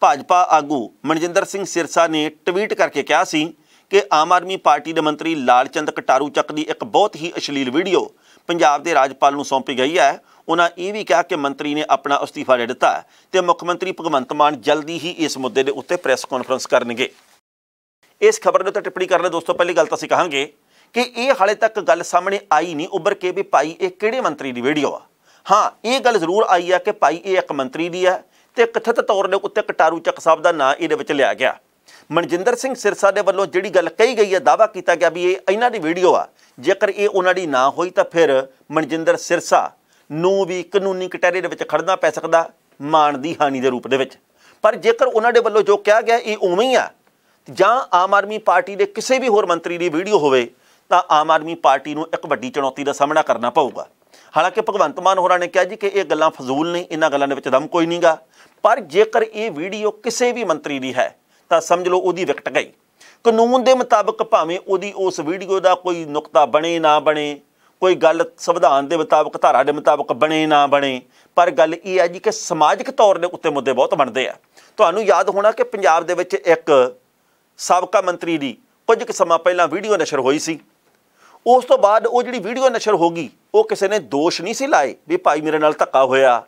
ਭਾਜਪਾ ਆਗੂ ਮਨਜਿੰਦਰ ਸਿੰਘ ਸਿਰਸਾ ਨੇ ਟਵੀਟ ਕਰਕੇ ਕਿਹਾ ਸੀ ਕਿ ਆਮ ਆਦਮੀ ਪਾਰਟੀ ਦੇ ਮੰਤਰੀ ਲਾਲ ਚੰਦ ਕਟਾਰੂ ਚੱਕ ਦੀ ਇੱਕ ਬਹੁਤ ਹੀ ਅਸ਼ਲੀਲ ਵੀਡੀਓ ਪੰਜਾਬ ਦੇ ਰਾਜਪਾਲ ਨੂੰ ਸੌਂਪੀ ਗਈ ਹੈ ਉਹਨਾਂ ਇਹ ਵੀ ਕਿਹਾ ਕਿ ਮੰਤਰੀ ਨੇ ਆਪਣਾ ਅਸਤੀਫਾ ਦੇ ਦਿੱਤਾ ਤੇ ਮੁੱਖ ਮੰਤਰੀ ਭਗਵੰਤ ਮਾਨ ਜਲਦੀ ਹੀ ਇਸ ਮੁੱਦੇ ਦੇ ਉੱਤੇ ਪ੍ਰੈਸ ਕਾਨਫਰੰਸ ਕਰਨਗੇ ਇਸ ਖਬਰ ਦੇ ਉੱਤੇ ਟਿੱਪਣੀ ਕਰ ਲੈ ਦੋਸਤੋ ਪਹਿਲੀ ਗੱਲ ਤਾਂ ਅਸੀਂ ਕਹਾਂਗੇ ਕਿ ਇਹ ਹਾਲੇ ਤੱਕ ਗੱਲ ਸਾਹਮਣੇ ਆਈ ਨਹੀਂ ਉੱਭਰ ਕੇ ਵੀ ਭਾਈ ਇਹ ਕਿਹੜੇ ਮੰਤਰੀ ਦੀ ਵੀਡੀਓ ਆ ਹਾਂ ਇਹ ਗੱਲ ਜ਼ਰੂਰ ਆਈ ਆ ਕਿ ਭਾਈ ਇਹ ਇੱਕ ਮੰਤਰੀ ਦੀ ਆ ਤੇ ਕਥਿਤ ਤੌਰ ਦੇ ਉੱਤੇ ਕਟਾਰੂ ਚੱਕ ਸਾਹਿਬ ਦਾ ਨਾਂ ਇਹਦੇ ਵਿੱਚ ਲਿਆ ਗਿਆ ਮਨਜਿੰਦਰ ਸਿੰਘ ਸਿਰਸਾ ਦੇ ਵੱਲੋਂ ਜਿਹੜੀ ਗੱਲ ਕਹੀ ਗਈ ਹੈ ਦਾਵਾ ਕੀਤਾ ਗਿਆ ਵੀ ਇਹ ਇਹਨਾਂ ਦੀ ਵੀਡੀਓ ਆ ਜੇਕਰ ਇਹ ਉਹਨਾਂ ਦੀ ਨਾ ਹੋਈ ਤਾਂ ਫਿਰ ਮਨਜਿੰਦਰ ਸਿਰਸਾ ਨੂੰ ਵੀ ਕਾਨੂੰਨੀ ਕਟਹਿਰੇ ਦੇ ਵਿੱਚ ਖੜਨਾ ਪੈ ਸਕਦਾ ਮਾਨ ਦੀ ਹਾਨੀ ਦੇ ਰੂਪ ਦੇ ਵਿੱਚ ਪਰ ਜੇਕਰ ਉਹਨਾਂ ਦੇ ਵੱਲੋਂ ਜੋ ਕਿਹਾ ਗਿਆ ਇਹ ਉਵੇਂ ਹੀ ਆ ਜਾਂ ਆਮ ਆਦਮੀ ਪਾਰਟੀ ਦੇ ਕਿਸੇ ਵੀ ਹੋਰ ਮੰਤਰੀ ਦੀ ਵੀਡੀਓ ਹੋਵੇ ਤਾਂ ਆਮ ਆਦਮੀ ਪਾਰਟੀ ਨੂੰ ਇੱਕ ਵੱਡੀ ਚੁਣੌਤੀ ਦਾ ਸਾਹਮਣਾ ਕਰਨਾ ਪਊਗਾ ਹਾਲਾਂਕਿ ਭਗਵੰਤ ਮਾਨ ਹੋਰਾਂ ਨੇ ਕਿਹਾ ਜੀ ਕਿ ਇਹ ਗੱਲਾਂ ਫਜ਼ੂਲ ਨੇ ਇਹਨਾਂ ਗੱਲਾਂ ਦੇ ਵਿੱਚ ਦਮ ਕੋਈ ਨਹੀਂਗਾ ਪਰ ਜੇਕਰ ਇਹ ਵੀਡੀਓ ਕਿਸੇ ਵੀ ਮੰਤਰੀ ਦੀ ਹੈ ਤਾਂ ਸਮਝ ਲਓ ਉਹਦੀ ਵਿਕਟ ਗਈ ਕਾਨੂੰਨ ਦੇ ਮੁਤਾਬਕ ਭਾਵੇਂ ਉਹਦੀ ਉਸ ਵੀਡੀਓ ਦਾ ਕੋਈ ਨੁਕਤਾ ਬਣੇ ਨਾ ਬਣੇ ਕੋਈ ਗੱਲ ਸੰਵਿਧਾਨ ਦੇ ਮੁਤਾਬਕ ਧਾਰਾ ਦੇ ਮੁਤਾਬਕ ਬਣੇ ਨਾ ਬਣੇ ਪਰ ਗੱਲ ਇਹ ਹੈ ਜੀ ਕਿ ਸਮਾਜਿਕ ਤੌਰ ਦੇ ਉੱਤੇ ਮੁੱਦੇ ਬਹੁਤ ਬਣਦੇ ਆ ਤੁਹਾਨੂੰ ਯਾਦ ਹੋਣਾ ਕਿ ਪੰਜਾਬ ਦੇ ਵਿੱਚ ਇੱਕ ਸਾਬਕਾ ਮੰਤਰੀ ਦੀ ਕੁਝ ਕੁ ਸਮਾਂ ਪਹਿਲਾਂ ਵੀਡੀਓ ਨਸ਼ਰ ਹੋਈ ਸੀ ਉਸ ਤੋਂ ਬਾਅਦ ਉਹ ਜਿਹੜੀ ਵੀਡੀਓ ਨਸ਼ਰ ਹੋ ਗਈ ਉਹ ਕਿਸੇ ਨੇ ਦੋਸ਼ ਨਹੀਂ ਸੀ ਲਾਏ ਵੀ ਭਾਈ ਮੇਰੇ ਨਾਲ ਧੱਕਾ ਹੋਇਆ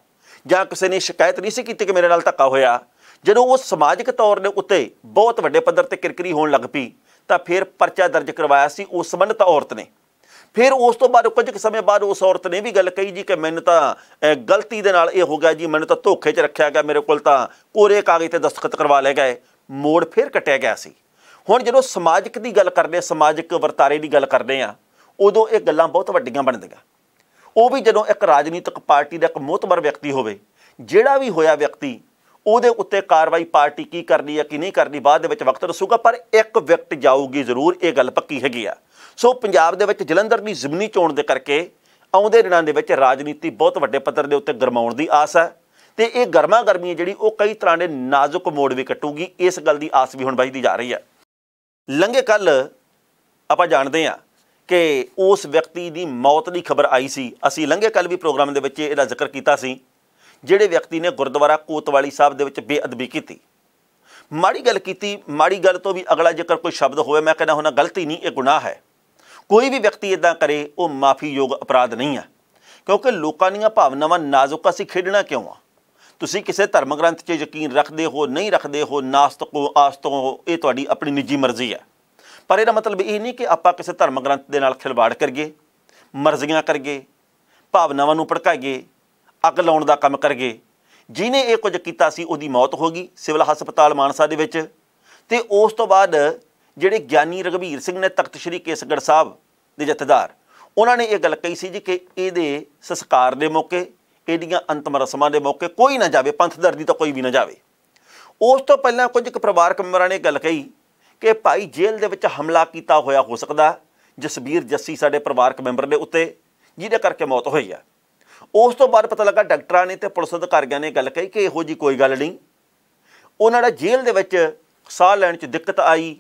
ਜਾਂ ਕਿਸੇ ਨੇ ਸ਼ਿਕਾਇਤ ਨਹੀਂ ਸੀ ਕੀਤੀ ਕਿ ਮੇਰੇ ਨਾਲ ਧੱਕਾ ਹੋਇਆ ਜਦੋਂ ਉਹ ਸਮਾਜਿਕ ਤੌਰ ਦੇ ਉੱਤੇ ਬਹੁਤ ਵੱਡੇ ਪੱਧਰ ਤੇ ਕਿਰਕਰੀ ਹੋਣ ਲੱਗ ਪਈ ਤਾਂ ਫਿਰ ਪਰਚਾ ਦਰਜ ਕਰਵਾਇਆ ਸੀ ਉਸ ਸੰਬੰਧਤ ਔਰਤ ਨੇ ਫਿਰ ਉਸ ਤੋਂ ਬਾਅਦ ਕੁਝ ਸਮੇਂ ਬਾਅਦ ਉਸ ਔਰਤ ਨੇ ਵੀ ਗੱਲ ਕਹੀ ਜੀ ਕਿ ਮੈਨੂੰ ਤਾਂ ਗਲਤੀ ਦੇ ਨਾਲ ਇਹ ਹੋ ਗਿਆ ਜੀ ਮੈਨੂੰ ਤਾਂ ਧੋਖੇ 'ਚ ਰੱਖਿਆ ਗਿਆ ਮੇਰੇ ਕੋਲ ਤਾਂ ਕੋਰੇ ਕਾਗਜ਼ ਤੇ ਦਸਤਖਤ ਕਰਵਾ ਲਏ ਗਏ ਮੋੜ ਫੇਰ ਕਟਿਆ ਗਿਆ ਸੀ ਹੁਣ ਜਦੋਂ ਸਮਾਜਿਕ ਦੀ ਗੱਲ ਕਰਦੇ ਸਮਾਜਿਕ ਵਰਤਾਰੇ ਦੀ ਗੱਲ ਕਰਦੇ ਆ ਉਦੋਂ ਇਹ ਗੱਲਾਂ ਬਹੁਤ ਵੱਡੀਆਂ ਬਣਦੀਆਂ ਉਹ ਵੀ ਜਦੋਂ ਇੱਕ ਰਾਜਨੀਤਿਕ ਪਾਰਟੀ ਦਾ ਇੱਕ ਮੋਤਬਰ ਵਿਅਕਤੀ ਹੋਵੇ ਜਿਹੜਾ ਵੀ ਹੋਇਆ ਵਿਅਕਤੀ ਉਹਦੇ ਉੱਤੇ ਕਾਰਵਾਈ ਪਾਰਟੀ ਕੀ ਕਰਨੀ ਹੈ ਕਿ ਨਹੀਂ ਕਰਨੀ ਬਾਅਦ ਦੇ ਵਿੱਚ ਵਕਤ ਦੱਸੂਗਾ ਪਰ ਇੱਕ ਵਿਕਟ ਜਾਊਗੀ ਜ਼ਰੂਰ ਇਹ ਗੱਲ ਪੱਕੀ ਹੈਗੀ ਆ ਸੋ ਪੰਜਾਬ ਦੇ ਵਿੱਚ ਜਲੰਧਰ ਦੀ ਜ਼ਮਨੀ ਚੋਣ ਦੇ ਕਰਕੇ ਆਉਂਦੇ ਦਿਨਾਂ ਦੇ ਵਿੱਚ ਰਾਜਨੀਤੀ ਬਹੁਤ ਵੱਡੇ ਪੱਧਰ ਦੇ ਉੱਤੇ ਗਰਮਾਉਣ ਦੀ ਆਸ ਹੈ ਤੇ ਇਹ ਗਰਮਾ ਗਰਮੀ ਜਿਹੜੀ ਉਹ ਕਈ ਤਰ੍ਹਾਂ ਦੇ ਨਾਜ਼ੁਕ ਮੋੜ ਵੀ ਕੱਟੂਗੀ ਇਸ ਗੱਲ ਦੀ ਆਸ ਵੀ ਹੁਣ ਵੱਜਦੀ ਜਾ ਰਹੀ ਹੈ ਲੰਘੇ ਕੱਲ ਆਪਾਂ ਜਾਣਦੇ ਆ ਕਿ ਉਸ ਵਿਅਕਤੀ ਦੀ ਮੌਤ ਦੀ ਖਬਰ ਆਈ ਸੀ ਅਸੀਂ ਲੰਘੇ ਕੱਲ ਵੀ ਪ੍ਰੋਗਰਾਮ ਦੇ ਵਿੱਚ ਇਹਦਾ ਜ਼ਿਕਰ ਕੀਤਾ ਸੀ ਜਿਹੜੇ ਵਿਅਕਤੀ ਨੇ ਗੁਰਦੁਆਰਾ ਕੋਤਵਾਲੀ ਸਾਹਿਬ ਦੇ ਵਿੱਚ ਬੇਅਦਬੀ ਕੀਤੀ ਮਾੜੀ ਗੱਲ ਕੀਤੀ ਮਾੜੀ ਗੱਲ ਤੋਂ ਵੀ ਅਗਲਾ ਜੇਕਰ ਕੋਈ ਸ਼ਬਦ ਹੋਵੇ ਮੈਂ ਕਹਿੰਦਾ ਹੁਣਾ ਗਲਤੀ ਨਹੀਂ ਇਹ ਗੁਨਾਹ ਹੈ ਕੋਈ ਵੀ ਵਿਅਕਤੀ ਇਦਾਂ ਕਰੇ ਉਹ ਮਾਫੀ ਯੋਗ ਅਪਰਾਧ ਨਹੀਂ ਹੈ ਕਿਉਂਕਿ ਲੋਕਾਂ ਦੀਆਂ ਭਾਵਨਾਵਾਂ ਨਾਜ਼ੁਕ ਅਸੀਂ ਖੇਡਣਾ ਕਿਉਂ ਆ ਤੁਸੀਂ ਕਿਸੇ ਧਰਮ ਗ੍ਰੰਥ 'ਚ ਯਕੀਨ ਰੱਖਦੇ ਹੋ ਨਹੀਂ ਰੱਖਦੇ ਹੋ ਨਾਸਤਕੋ ਆਸਤਕੋ ਇਹ ਤੁਹਾਡੀ ਆਪਣੀ ਨਿੱਜੀ ਮਰਜ਼ੀ ਹੈ ਪਰ ਇਹਦਾ ਮਤਲਬ ਇਹ ਨਹੀਂ ਕਿ ਆਪਾਂ ਕਿਸੇ ਧਰਮ ਗ੍ਰੰਥ ਦੇ ਨਾਲ ਖਿਲਵਾੜ ਕਰੀਏ ਮਰਜ਼ੀਆਂ ਕਰੀਏ ਭਾਵਨਾਵਾਂ ਨੂੰ ਭੜਕਾਈਏ ਅੱਗ ਲਾਉਣ ਦਾ ਕੰਮ ਕਰੀਏ ਜਿਨੇ ਇਹ ਕੁਝ ਕੀਤਾ ਸੀ ਉਹਦੀ ਮੌਤ ਹੋ ਗਈ ਸਿਵਲ ਹਸਪਤਾਲ ਮਾਨਸਾ ਦੇ ਵਿੱਚ ਤੇ ਉਸ ਤੋਂ ਬਾਅਦ ਜਿਹੜੇ ਗਿਆਨੀ ਰਗਵੀਰ ਸਿੰਘ ਨੇ ਤਖਤ ਸ੍ਰੀ ਕੇਸਗੜ ਸਾਹਿਬ ਦੇ ਜਥੇਦਾਰ ਉਹਨਾਂ ਨੇ ਇਹ ਗੱਲ ਕਹੀ ਸੀ ਜੀ ਕਿ ਇਹਦੇ ਸੰਸਕਾਰ ਦੇ ਮੌਕੇ ਇਹਦੀਆਂ ਅੰਤਮ ਰਸਮਾਂ ਦੇ ਮੌਕੇ ਕੋਈ ਨਾ ਜਾਵੇ ਪੰਥ ਦਰਦੀ ਤਾਂ ਕੋਈ ਵੀ ਨਾ ਜਾਵੇ ਉਸ ਤੋਂ ਪਹਿਲਾਂ ਕੁਝ ਇੱਕ ਪਰਿਵਾਰਕ ਮੈਂਬਰਾਂ ਨੇ ਗੱਲ ਕਹੀ ਕਿ ਭਾਈ ਜੇਲ੍ਹ ਦੇ ਵਿੱਚ ਹਮਲਾ ਕੀਤਾ ਹੋਇਆ ਹੋ ਸਕਦਾ ਜਸਬੀਰ ਜੱਸੀ ਸਾਡੇ ਪਰਿਵਾਰਕ ਮੈਂਬਰ ਦੇ ਉੱਤੇ ਜਿਹਦੇ ਕਰਕੇ ਮੌਤ ਹੋਈ ਆ ਉਸ ਤੋਂ ਬਾਅਦ ਪਤਾ ਲੱਗਾ ਡਾਕਟਰਾਂ ਨੇ ਤੇ ਪੁਲਿਸ ਅਧਿਕਾਰੀਆਂ ਨੇ ਗੱਲ ਕਹੀ ਕਿ ਇਹੋ ਜੀ ਕੋਈ ਗੱਲ ਨਹੀਂ ਉਹਨਾਂ ਦਾ ਜੇਲ੍ਹ ਦੇ ਵਿੱਚ ਸਾਹ ਲੈਣ 'ਚ ਦਿੱਕਤ ਆਈ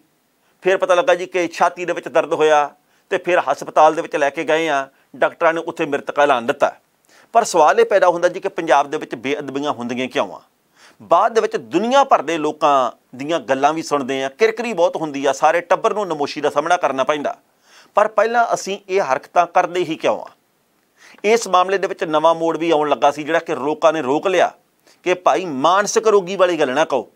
ਫਿਰ ਪਤਾ ਲੱਗਾ ਜੀ ਕਿ ਛਾਤੀ ਦੇ ਵਿੱਚ ਦਰਦ ਹੋਇਆ ਤੇ ਫਿਰ ਹਸਪਤਾਲ ਦੇ ਵਿੱਚ ਲੈ ਕੇ ਗਏ ਆ ਡਾਕਟਰਾਂ ਨੇ ਉੱਥੇ ਮ੍ਰਿਤਕ ਐਲਾਨ ਦਿੱਤਾ ਪਰ ਸਵਾਲ ਇਹ ਪੈਦਾ ਹੁੰਦਾ ਜੀ ਕਿ ਪੰਜਾਬ ਦੇ ਵਿੱਚ ਬੇਅਦਬੀਆਂ ਹੁੰਦੀਆਂ ਕਿਉਂ ਆ ਬਾਅਦ ਦੇ ਵਿੱਚ ਦੁਨੀਆ ਭਰ ਦੇ ਲੋਕਾਂ ਦੀਆਂ ਗੱਲਾਂ ਵੀ ਸੁਣਦੇ ਆ ਕਿਰਕਰੀ ਬਹੁਤ ਹੁੰਦੀ ਆ ਸਾਰੇ ਟੱਬਰ ਨੂੰ ਨਮੋਸ਼ੀ ਦਾ ਸਾਹਮਣਾ ਕਰਨਾ ਪੈਂਦਾ ਪਰ ਪਹਿਲਾਂ ਅਸੀਂ ਇਹ ਹਰਕਤਾਂ ਕਰਦੇ ਹੀ ਕਿਉਂ ਆ ਇਸ ਮਾਮਲੇ ਦੇ ਵਿੱਚ ਨਵਾਂ ਮੋੜ ਵੀ ਆਉਣ ਲੱਗਾ ਸੀ ਜਿਹੜਾ ਕਿ ਰੋਕਾਂ ਨੇ ਰੋਕ ਲਿਆ ਕਿ ਭਾਈ ਮਾਨਸਿਕ ਰੋਗੀ ਵਾਲੀ ਗੱਲ ਨਾ ਕਹੋ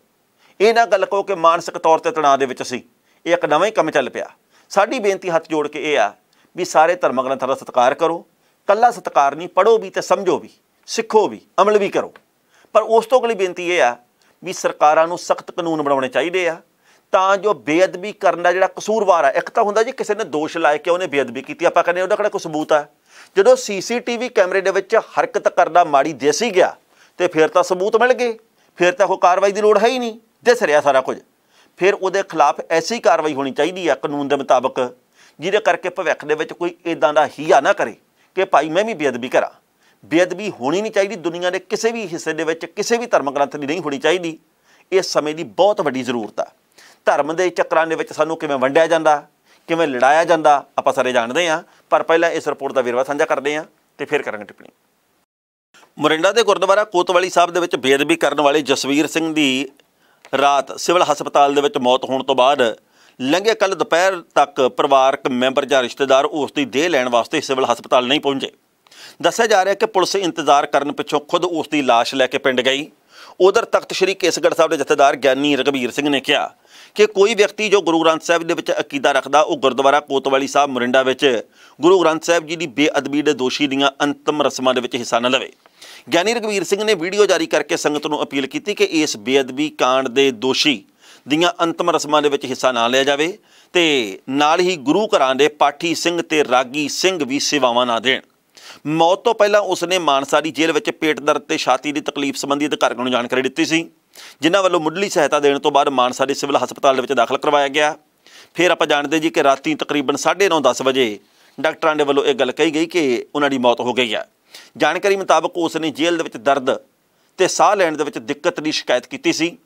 ਇਹ ਨਾ ਗੱਲ ਕਹੋ ਕਿ ਮਾਨਸਿਕ ਤੌਰ ਤੇ ਤਣਾਅ ਦੇ ਵਿੱਚ ਸੀ ਇਹ ਇੱਕ ਨਵਾਂ ਹੀ ਕੰਮ ਚੱਲ ਪਿਆ ਸਾਡੀ ਬੇਨਤੀ ਹੱਥ ਜੋੜ ਕੇ ਇਹ ਆ ਵੀ ਸਾਰੇ ਧਰਮ ਗ੍ਰੰਥਾਂ ਦਾ ਸਤਿਕਾਰ ਕਰੋ ਕੱਲਾ ਸਤਕਾਰ ਨਹੀਂ ਪੜੋ ਵੀ ਤੇ ਸਮਝੋ ਵੀ ਸਿੱਖੋ ਵੀ ਅਮਲ ਵੀ ਕਰੋ ਪਰ ਉਸ ਤੋਂ ਅਗਲੀ ਬੇਨਤੀ ਇਹ ਆ ਵੀ ਸਰਕਾਰਾਂ ਨੂੰ ਸਖਤ ਕਾਨੂੰਨ ਬਣਾਉਣੇ ਚਾਹੀਦੇ ਆ ਤਾਂ ਜੋ ਬੇਅਦਬੀ ਕਰਨ ਦਾ ਜਿਹੜਾ ਕਸੂਰਵਾਰ ਆ ਇੱਕ ਤਾਂ ਹੁੰਦਾ ਜੀ ਕਿਸੇ ਨੇ ਦੋਸ਼ ਲਾਇਆ ਕਿ ਉਹਨੇ ਬੇਅਦਬੀ ਕੀਤੀ ਆਪਾਂ ਕਹਿੰਦੇ ਉਹਦਾ ਕਿਹੜਾ ਕੋਈ ਸਬੂਤ ਆ ਜਦੋਂ ਸੀਸੀਟੀਵੀ ਕੈਮਰੇ ਦੇ ਵਿੱਚ ਹਰਕਤ ਕਰਦਾ ਮਾੜੀ ਦੇਸੀ ਗਿਆ ਤੇ ਫਿਰ ਤਾਂ ਸਬੂਤ ਮਿਲ ਗਏ ਫਿਰ ਤਾਂ ਕੋਈ ਕਾਰਵਾਈ ਦੀ ਲੋੜ ਹੈ ਹੀ ਨਹੀਂ ਦਿਸ ਰਿਹਾ ਸਾਰਾ ਕੁਝ ਫਿਰ ਉਹਦੇ ਖਿਲਾਫ ਐਸੀ ਕਾਰਵਾਈ ਹੋਣੀ ਚਾਹੀਦੀ ਆ ਕਾਨੂੰਨ ਦੇ ਮੁਤਾਬਕ ਜਿਹਦੇ ਕਰਕੇ ਭਵਿੱਖ ਦੇ ਵਿੱਚ ਕੋਈ ਇਦਾਂ ਦਾ ਹੀਆ ਨਾ ਕਰੇ ਕਿ ਭਾਈ ਮੈਂ ਵੀ ਬੇਅਦਬੀ ਕਰਾਂ ਬੇਅਦਬੀ ਹੋਣੀ ਨਹੀਂ ਚਾਹੀਦੀ ਦੁਨੀਆ ਦੇ ਕਿਸੇ ਵੀ ਹਿੱਸੇ ਦੇ ਵਿੱਚ ਕਿਸੇ ਵੀ ਧਰਮ ਗ੍ਰੰਥ ਦੀ ਨਹੀਂ ਹੋਣੀ ਚਾਹੀਦੀ ਇਹ ਸਮੇਂ ਦੀ ਬਹੁਤ ਵੱਡੀ ਜ਼ਰੂਰਤ ਆ ਧਰਮ ਦੇ ਚੱਕਰਾਂ ਦੇ ਵਿੱਚ ਸਾਨੂੰ ਕਿਵੇਂ ਵੰਡਿਆ ਜਾਂਦਾ ਕਿਵੇਂ ਲੜਾਇਆ ਜਾਂਦਾ ਆਪਾਂ ਸਾਰੇ ਜਾਣਦੇ ਆ ਪਰ ਪਹਿਲਾਂ ਇਸ ਰਿਪੋਰਟ ਦਾ ਵੇਰਵਾ ਸਾਂਝਾ ਕਰਦੇ ਆ ਤੇ ਫਿਰ ਕਰਾਂਗੇ ਟਿੱਪਣੀ ਮੋਰਿੰਡਾ ਦੇ ਗੁਰਦੁਆਰਾ ਕੋਤਵਾਲੀ ਸਾਹਿਬ ਦੇ ਵਿੱਚ ਬੇਅਦਬੀ ਕਰਨ ਵਾਲੇ ਜਸਵੀਰ ਸਿੰਘ ਦੀ ਰਾਤ ਸਿਵਲ ਹਸਪਤਾਲ ਦੇ ਵਿੱਚ ਮੌਤ ਹੋਣ ਤੋਂ ਬਾਅਦ ਲੰਘੇ ਕੱਲ ਦੁਪਹਿਰ ਤੱਕ ਪਰਿਵਾਰਕ ਮੈਂਬਰ ਜਾਂ ਰਿਸ਼ਤੇਦਾਰ ਉਸ ਦੀ ਦੇਹ ਲੈਣ ਵਾਸਤੇ ਸਿਵਲ ਹਸਪਤਾਲ ਨਹੀਂ ਪਹੁੰਚੇ ਦੱਸਿਆ ਜਾ ਰਿਹਾ ਕਿ ਪੁਲਿਸ ਇੰਤਜ਼ਾਰ ਕਰਨ ਪਿੱਛੋਂ ਖੁਦ ਉਸ ਦੀ ਲਾਸ਼ ਲੈ ਕੇ ਪਿੰਡ ਗਈ ਉਧਰ ਤਖਤ ਸ੍ਰੀ ਕੇਸਗੜ੍ਹ ਸਾਹਿਬ ਦੇ ਜਥੇਦਾਰ ਗਿਆਨੀ ਰਗਵੀਰ ਸਿੰਘ ਨੇ ਕਿਹਾ ਕਿ ਕੋਈ ਵਿਅਕਤੀ ਜੋ ਗੁਰੂ ਗ੍ਰੰਥ ਸਾਹਿਬ ਦੇ ਵਿੱਚ ਅਕੀਦਾ ਰੱਖਦਾ ਉਹ ਗੁਰਦੁਆਰਾ ਕੋਤਵਾਲੀ ਸਾਹਿਬ ਮੁਰਿੰਡਾ ਵਿੱਚ ਗੁਰੂ ਗ੍ਰੰਥ ਸਾਹਿਬ ਜੀ ਦੀ ਬੇਅਦਬੀ ਦੇ ਦੋਸ਼ੀ ਦੀਆਂ ਅੰਤਮ ਰਸਮਾਂ ਦੇ ਵਿੱਚ ਹਿੱਸਾ ਨਾ ਲਵੇ ਗਿਆਨੀ ਰਗਵੀਰ ਸਿੰਘ ਨੇ ਵੀਡੀਓ ਜਾਰੀ ਕਰਕੇ ਸੰਗਤ ਨੂੰ ਅਪੀਲ ਕੀਤੀ ਕਿ ਇਸ ਬੇਅਦਬੀ ਕਾਂਡ ਦੇ ਦੋਸ਼ੀ ਦੀਆਂ ਅੰਤਮ ਰਸਮਾਂ ਦੇ ਵਿੱਚ ਹਿੱਸਾ ਨਾ ਲਿਆ ਜਾਵੇ ਤੇ ਨਾਲ ਹੀ ਗੁਰੂ ਘਰਾਂ ਦੇ ਪਾਠੀ ਸਿੰਘ ਤੇ ਰਾਗੀ ਸਿੰਘ ਵੀ ਸੇਵਾਵਾਂ ਨਾ ਦੇਣ ਮੌਤ ਤੋਂ ਪਹਿਲਾਂ ਉਸਨੇ ਮਾਨਸਾ ਦੀ ਜੇਲ੍ਹ ਵਿੱਚ ਪੇਟ ਦਰਦ ਤੇ ਛਾਤੀ ਦੀ ਤਕਲੀਫ ਸੰਬੰਧੀ ਅਧਿਕਾਰੀਆਂ ਨੂੰ ਜਾਣਕਾਰੀ ਦਿੱਤੀ ਸੀ ਜਿਨ੍ਹਾਂ ਵੱਲੋਂ ਮੁੱਢਲੀ ਸਹਾਇਤਾ ਦੇਣ ਤੋਂ ਬਾਅਦ ਮਾਨਸਾ ਦੇ ਸਿਵਲ ਹਸਪਤਾਲ ਦੇ ਵਿੱਚ ਦਾਖਲ ਕਰਵਾਇਆ ਗਿਆ ਫਿਰ ਆਪਾਂ ਜਾਣਦੇ ਜੀ ਕਿ ਰਾਤੀ ਤਕਰੀਬਨ 9:30 ਵਜੇ ਡਾਕਟਰਾਂ ਦੇ ਵੱਲੋਂ ਇਹ ਗੱਲ ਕਹੀ ਗਈ ਕਿ ਉਹਨਾਂ ਦੀ ਮੌਤ ਹੋ ਗਈ ਹੈ ਜਾਣਕਾਰੀ ਮੁਤਾਬਕ ਉਸ ਨੇ ਜੇਲ੍ਹ ਦੇ ਵਿੱਚ ਦਰਦ ਤੇ ਸਾਹ ਲੈਣ ਦੇ ਵਿੱਚ ਦਿੱਕਤ ਦੀ ਸ਼ਿਕਾਇਤ ਕੀਤੀ ਸੀ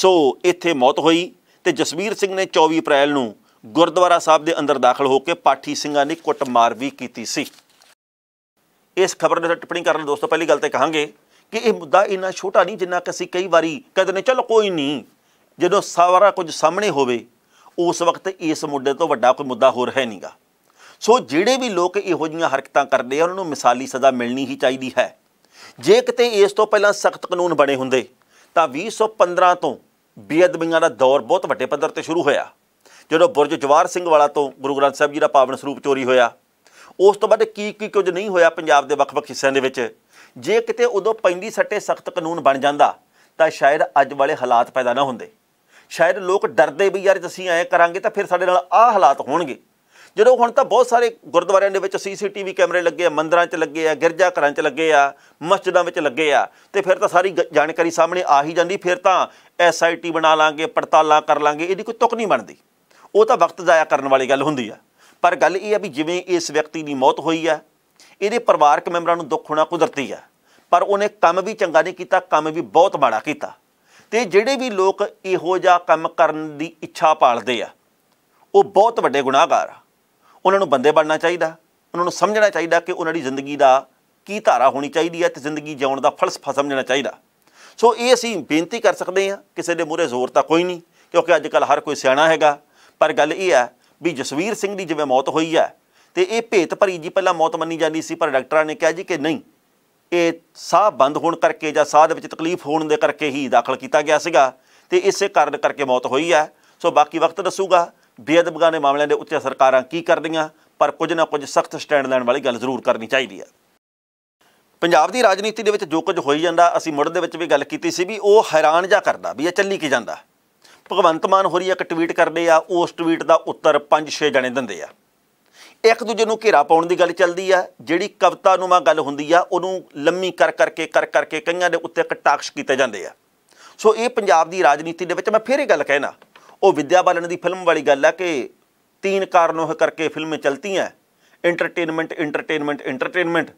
ਸੋ ਇੱਥੇ ਮੌਤ ਹੋਈ ਤੇ ਜਸਵੀਰ ਸਿੰਘ ਨੇ 24 ਅਪ੍ਰੈਲ ਨੂੰ ਗੁਰਦੁਆਰਾ ਸਾਹਿਬ ਦੇ ਅੰਦਰ ਦਾਖਲ ਹੋ ਕੇ ਪਾਠੀ ਸਿੰਘਾਂ ਨੇ ਕੁੱਟਮਾਰ ਵੀ ਕੀਤੀ ਸੀ ਇਸ ਖਬਰ ਦੇ ਟਿੱਪਣੀ ਕਰਨ ਦੋਸਤੋ ਪਹਿਲੀ ਗੱਲ ਤੇ ਕਹਾਂਗੇ ਕਿ ਇਹ ਮੁੱਦਾ ਇੰਨਾ ਛੋਟਾ ਨਹੀਂ ਜਿੰਨਾ ਕਿ ਅਸੀਂ ਕਈ ਵਾਰੀ ਕਹਿੰਦੇ ਨੇ ਚਲੋ ਕੋਈ ਨਹੀਂ ਜਦੋਂ ਸਾਰਾ ਕੁਝ ਸਾਹਮਣੇ ਹੋਵੇ ਉਸ ਵਕਤ ਇਸ ਮੁੱਦੇ ਤੋਂ ਵੱਡਾ ਕੋਈ ਮੁੱਦਾ ਹੋਰ ਹੈ ਨਹੀਂਗਾ ਸੋ ਜਿਹੜੇ ਵੀ ਲੋਕ ਇਹੋ ਜੀਆਂ ਹਰਕਤਾਂ ਕਰਦੇ ਆ ਉਹਨਾਂ ਨੂੰ ਮਿਸਾਲੀ ਸਜ਼ਾ ਮਿਲਣੀ ਹੀ ਚਾਹੀਦੀ ਹੈ ਜੇ ਕਿਤੇ ਇਸ ਤੋਂ ਪਹਿਲਾਂ ਸਖਤ ਕਾਨੂੰਨ ਬਣੇ ਹੁੰਦੇ ਤਾਂ 2015 ਤੋਂ ਬੇਅਦਬੀਆਂ ਦਾ ਦੌਰ ਬਹੁਤ ਵੱਡੇ ਪੱਧਰ ਤੇ ਸ਼ੁਰੂ ਹੋਇਆ ਜਦੋਂ ਬੁਰਜ ਜਵਾਰ ਸਿੰਘ ਵਾਲਾ ਤੋਂ ਗੁਰੂ ਗ੍ਰੰਥ ਸਾਹਿਬ ਜੀ ਦਾ ਪਾਵਨ ਸਰੂਪ ਚੋਰੀ ਹੋਇਆ ਉਸ ਤੋਂ ਬਾਅਦ ਕੀ ਕੀ ਕੁਝ ਨਹੀਂ ਹੋਇਆ ਪੰਜਾਬ ਦੇ ਵੱਖ-ਵੱਖ ਹਿੱਸਿਆਂ ਦੇ ਵਿੱਚ ਜੇ ਕਿਤੇ ਉਦੋਂ ਪੈਂਦੀ ਸੱਟੇ ਸਖਤ ਕਾਨੂੰਨ ਬਣ ਜਾਂਦਾ ਤਾਂ ਸ਼ਾਇਦ ਅੱਜ ਵਾਲੇ ਹਾਲਾਤ ਪੈਦਾ ਨਾ ਹੁੰਦੇ ਸ਼ਾਇਦ ਲੋਕ ਡਰਦੇ ਵੀ ਯਾਰ ਅਸੀਂ ਐ ਕਰਾਂਗੇ ਤਾਂ ਫਿਰ ਸਾਡੇ ਨਾਲ ਆਹ ਹਾਲਾਤ ਹੋਣਗੇ ਜਦੋਂ ਹੁਣ ਤਾਂ ਬਹੁਤ ਸਾਰੇ ਗੁਰਦੁਆਰਿਆਂ ਦੇ ਵਿੱਚ ਸੀਸੀਟੀਵੀ ਕੈਮਰੇ ਲੱਗੇ ਆ ਮੰਦਰਾਂ 'ਚ ਲੱਗੇ ਆ ਗਿਰਜਾ ਘਰਾਂ 'ਚ ਲੱਗੇ ਆ ਮਸਜਿਦਾਂ ਵਿੱਚ ਲੱਗੇ ਆ ਤੇ ਫਿਰ ਤਾਂ ਸਾਰੀ ਜਾਣਕਾਰੀ ਸਾਹਮਣੇ ਆ ਹੀ ਜਾਂਦੀ ਫਿਰ ਤਾਂ ਐਸਆਈਟੀ ਬਣਾ ਲਾਂਗੇ ਪੜਤਾਲਾਂ ਕਰ ਲਾਂਗੇ ਇਹਦੀ ਕੋਈ ਤੁਕ ਨਹੀਂ ਬਣਦੀ ਉਹ ਤਾਂ ਵਕਤ ਜ਼ਾਇਆ ਕਰਨ ਵਾਲੀ ਗੱਲ ਹੁੰਦੀ ਆ ਪਰ ਗੱਲ ਇਹ ਆ ਵੀ ਜਿਵੇਂ ਇਸ ਵਿਅਕਤੀ ਦੀ ਮੌਤ ਹੋਈ ਆ ਇਹਦੇ ਪਰਿਵਾਰਕ ਮੈਂਬਰਾਂ ਨੂੰ ਦੁੱਖ ਹੋਣਾ ਕੁਦਰਤੀ ਆ ਪਰ ਉਹਨੇ ਕੰਮ ਵੀ ਚੰਗਾ ਨਹੀਂ ਕੀਤਾ ਕੰਮ ਵੀ ਬਹੁਤ ਮਾੜਾ ਕੀਤਾ ਤੇ ਜਿਹੜੇ ਵੀ ਲੋਕ ਇਹੋ ਜਿਹਾ ਕੰਮ ਕਰਨ ਦੀ ਇੱਛਾ ਪਾਲਦੇ ਆ ਉਹ ਬਹੁਤ ਵੱਡੇ ਗੁਨਾਹਗਾਰ ਆ ਉਹਨਾਂ ਨੂੰ ਬੰਦੇ ਬਣਨਾ ਚਾਹੀਦਾ ਉਹਨਾਂ ਨੂੰ ਸਮਝਣਾ ਚਾਹੀਦਾ ਕਿ ਉਹਨਾਂ ਦੀ ਜ਼ਿੰਦਗੀ ਦਾ ਕੀ ਧਾਰਾ ਹੋਣੀ ਚਾਹੀਦੀ ਹੈ ਤੇ ਜ਼ਿੰਦਗੀ ਜਿਉਣ ਦਾ ਫਲਸਫਾ ਸਮਝਣਾ ਚਾਹੀਦਾ ਸੋ ਇਹ ਅਸੀਂ ਬੇਨਤੀ ਕਰ ਸਕਦੇ ਹਾਂ ਕਿਸੇ ਦੇ ਮੂਰੇ ਜ਼ੋਰ ਤਾਂ ਕੋਈ ਨਹੀਂ ਕਿਉਂਕਿ ਅੱਜ ਕੱਲ ਹਰ ਕੋਈ ਸਿਆਣਾ ਹੈਗਾ ਪਰ ਗੱਲ ਇਹ ਹੈ ਵੀ ਜਸਵੀਰ ਸਿੰਘ ਦੀ ਜਿਵੇਂ ਮੌਤ ਹੋਈ ਹੈ ਤੇ ਇਹ ਭੇਤ ਭਰੀ ਜੀ ਪਹਿਲਾਂ ਮੌਤ ਮੰਨੀ ਜਾਂਦੀ ਸੀ ਪਰ ਡਾਕਟਰਾਂ ਨੇ ਕਿਹਾ ਜੀ ਕਿ ਨਹੀਂ ਇਹ ਸਾਹ ਬੰਦ ਹੋਣ ਕਰਕੇ ਜਾਂ ਸਾਹ ਦੇ ਵਿੱਚ ਤਕਲੀਫ ਹੋਣ ਦੇ ਕਰਕੇ ਹੀ ਦਾਖਲ ਕੀਤਾ ਗਿਆ ਸੀਗਾ ਤੇ ਇਸੇ ਕਾਰਨ ਕਰਕੇ ਮੌਤ ਹੋਈ ਹੈ ਸੋ ਬਾਕੀ ਵਕਤ ਦੱਸੂਗਾ ਬੇਅਦਬਗਾਨੇ ਮਾਮਲਿਆਂ ਦੇ ਉੱਤੇ ਸਰਕਾਰਾਂ ਕੀ ਕਰਦੀਆਂ ਪਰ ਕੁਝ ਨਾ ਕੁਝ ਸਖਤ ਸਟੈਂਡ ਲੈਣ ਵਾਲੀ ਗੱਲ ਜ਼ਰੂਰ ਕਰਨੀ ਚਾਹੀਦੀ ਹੈ ਪੰਜਾਬ ਦੀ ਰਾਜਨੀਤੀ ਦੇ ਵਿੱਚ ਜੋ ਕੁਝ ਹੋਈ ਜਾਂਦਾ ਅਸੀਂ ਮੁੜ ਦੇ ਵਿੱਚ ਵੀ ਗੱਲ ਕੀਤੀ ਸੀ ਵੀ ਉਹ ਹੈਰਾਨ ਜਾ ਕਰਦਾ ਵੀ ਇਹ ਚੱਲੀ ਕੀ ਜਾਂਦਾ ਭਗਵੰਤ ਮਾਨ ਹੋਰੀ ਇੱਕ ਟਵੀਟ ਕਰਦੇ ਆ ਉਸ ਟਵੀਟ ਦਾ ਉੱਤਰ 5-6 ਜਣੇ ਦਿੰਦੇ ਆ ਇੱਕ ਦੂਜੇ ਨੂੰ ਘੇਰਾ ਪਾਉਣ ਦੀ ਗੱਲ ਚੱਲਦੀ ਆ ਜਿਹੜੀ ਕਵਤਾ ਨੂੰ ਮਾ ਗੱਲ ਹੁੰਦੀ ਆ ਉਹਨੂੰ ਲੰਮੀ ਕਰ ਕਰਕੇ ਕਰ ਕਰਕੇ ਕਈਆਂ ਦੇ ਉੱਤੇ ਕਟਾਕਸ਼ ਕੀਤੇ ਜਾਂਦੇ ਆ ਸੋ ਇਹ ਪੰਜਾਬ ਦੀ ਰਾਜਨੀਤੀ ਦੇ ਵਿੱਚ ਮੈਂ ਫੇਰ ਇਹ ਗੱਲ ਕਹਿਣਾ ਉਹ ਵਿਦਿਆ ਬਾਲਨ ਦੀ ਫਿਲਮ ਵਾਲੀ ਗੱਲ ਹੈ ਕਿ ਕਾਰਨ ਉਹ ਕਰਕੇ ਫਿਲਮਾਂ ਚਲਤੀ ਹੈ ਐਂਟਰਟੇਨਮੈਂਟ ਐਂਟਰਟੇਨਮੈਂਟ ਐਂਟਰਟੇਨਮੈਂਟ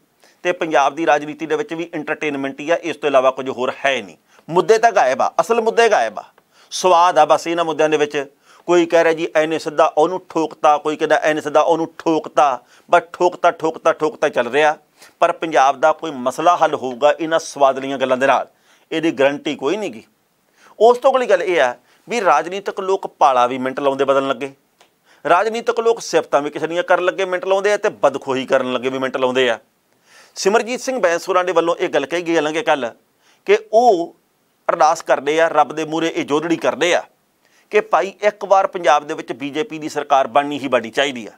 ਤੇ ਪੰਜਾਬ ਦੀ ਰਾਜਨੀਤੀ ਦੇ ਵਿੱਚ ਵੀ ਐਂਟਰਟੇਨਮੈਂਟ ਹੀ ਆ ਇਸ ਤੋਂ ਇਲਾਵਾ ਕੁਝ ਹੋਰ ਹੈ ਨਹੀਂ ਮੁੱਦੇ ਤਾਂ ਗਾਇਬ ਆ ਅਸਲ ਮੁੱਦੇ ਗਾਇਬ ਆ ਸਵਾਦ ਆ ਬਸ ਇਹਨਾਂ ਮੁੱਦਿਆਂ ਦੇ ਵਿੱਚ ਕੋਈ ਕਹਿ ਰਿਹਾ ਜੀ ਐਨੇ ਸਿੱਧਾ ਉਹਨੂੰ ਠੋਕਤਾ ਕੋਈ ਕਹਿੰਦਾ ਐਨੇ ਸਿੱਧਾ ਉਹਨੂੰ ਠੋਕਤਾ ਬਸ ਠੋਕਤਾ ਠੋਕਤਾ ਠੋਕਤਾ ਚੱਲ ਰਿਹਾ ਪਰ ਪੰਜਾਬ ਦਾ ਕੋਈ ਮਸਲਾ ਹੱਲ ਹੋਊਗਾ ਇਹਨਾਂ ਸਵਾਦਲੀਆਂ ਗੱਲਾਂ ਦੇ ਨਾਲ ਇਹਦੀ ਗਰੰਟੀ ਕੋਈ ਨਹੀਂਗੀ ਉਸ ਤੋਂ ਅਗਲੀ ਗੱਲ ਇਹ ਆ ਵੀ ਰਾਜਨੀਤਿਕ ਲੋਕ ਪਾਲਾ ਵੀ ਮਿੰਟ ਲਾਉਂਦੇ ਬਦਲਣ ਲੱਗੇ ਰਾਜਨੀਤਿਕ ਲੋਕ ਸਿਫਤਾਂ ਵੀ ਕਿਸੇ ਦੀਆਂ ਕਰਨ ਲੱਗੇ ਮਿੰਟ ਲਾਉਂਦੇ ਆ ਤੇ ਬਦਖੋਹੀ ਕਰਨ ਲੱਗੇ ਵੀ ਮਿੰਟ ਲਾਉਂਦੇ ਆ ਸਿਮਰਜੀਤ ਸਿੰਘ ਬੈਂਸੂਰਾਂ ਦੇ ਵੱਲੋਂ ਇਹ ਗੱਲ ਕਹੀ ਗਈ ਲੰਗੇ ਕੱਲ ਕਿ ਉਹ ਅਰਦਾਸ ਕਰਦੇ ਆ ਰੱਬ ਦੇ ਮੂਹਰੇ ਇਹ ਜੋੜੜੀ ਕਰਦੇ ਆ ਕਿ ਭਾਈ ਇੱਕ ਵਾਰ ਪੰਜਾਬ ਦੇ ਵਿੱਚ ਬੀਜੇਪੀ ਦੀ ਸਰਕਾਰ ਬਣਨੀ ਹੀ ਬੜੀ ਚਾਹੀਦੀ ਆ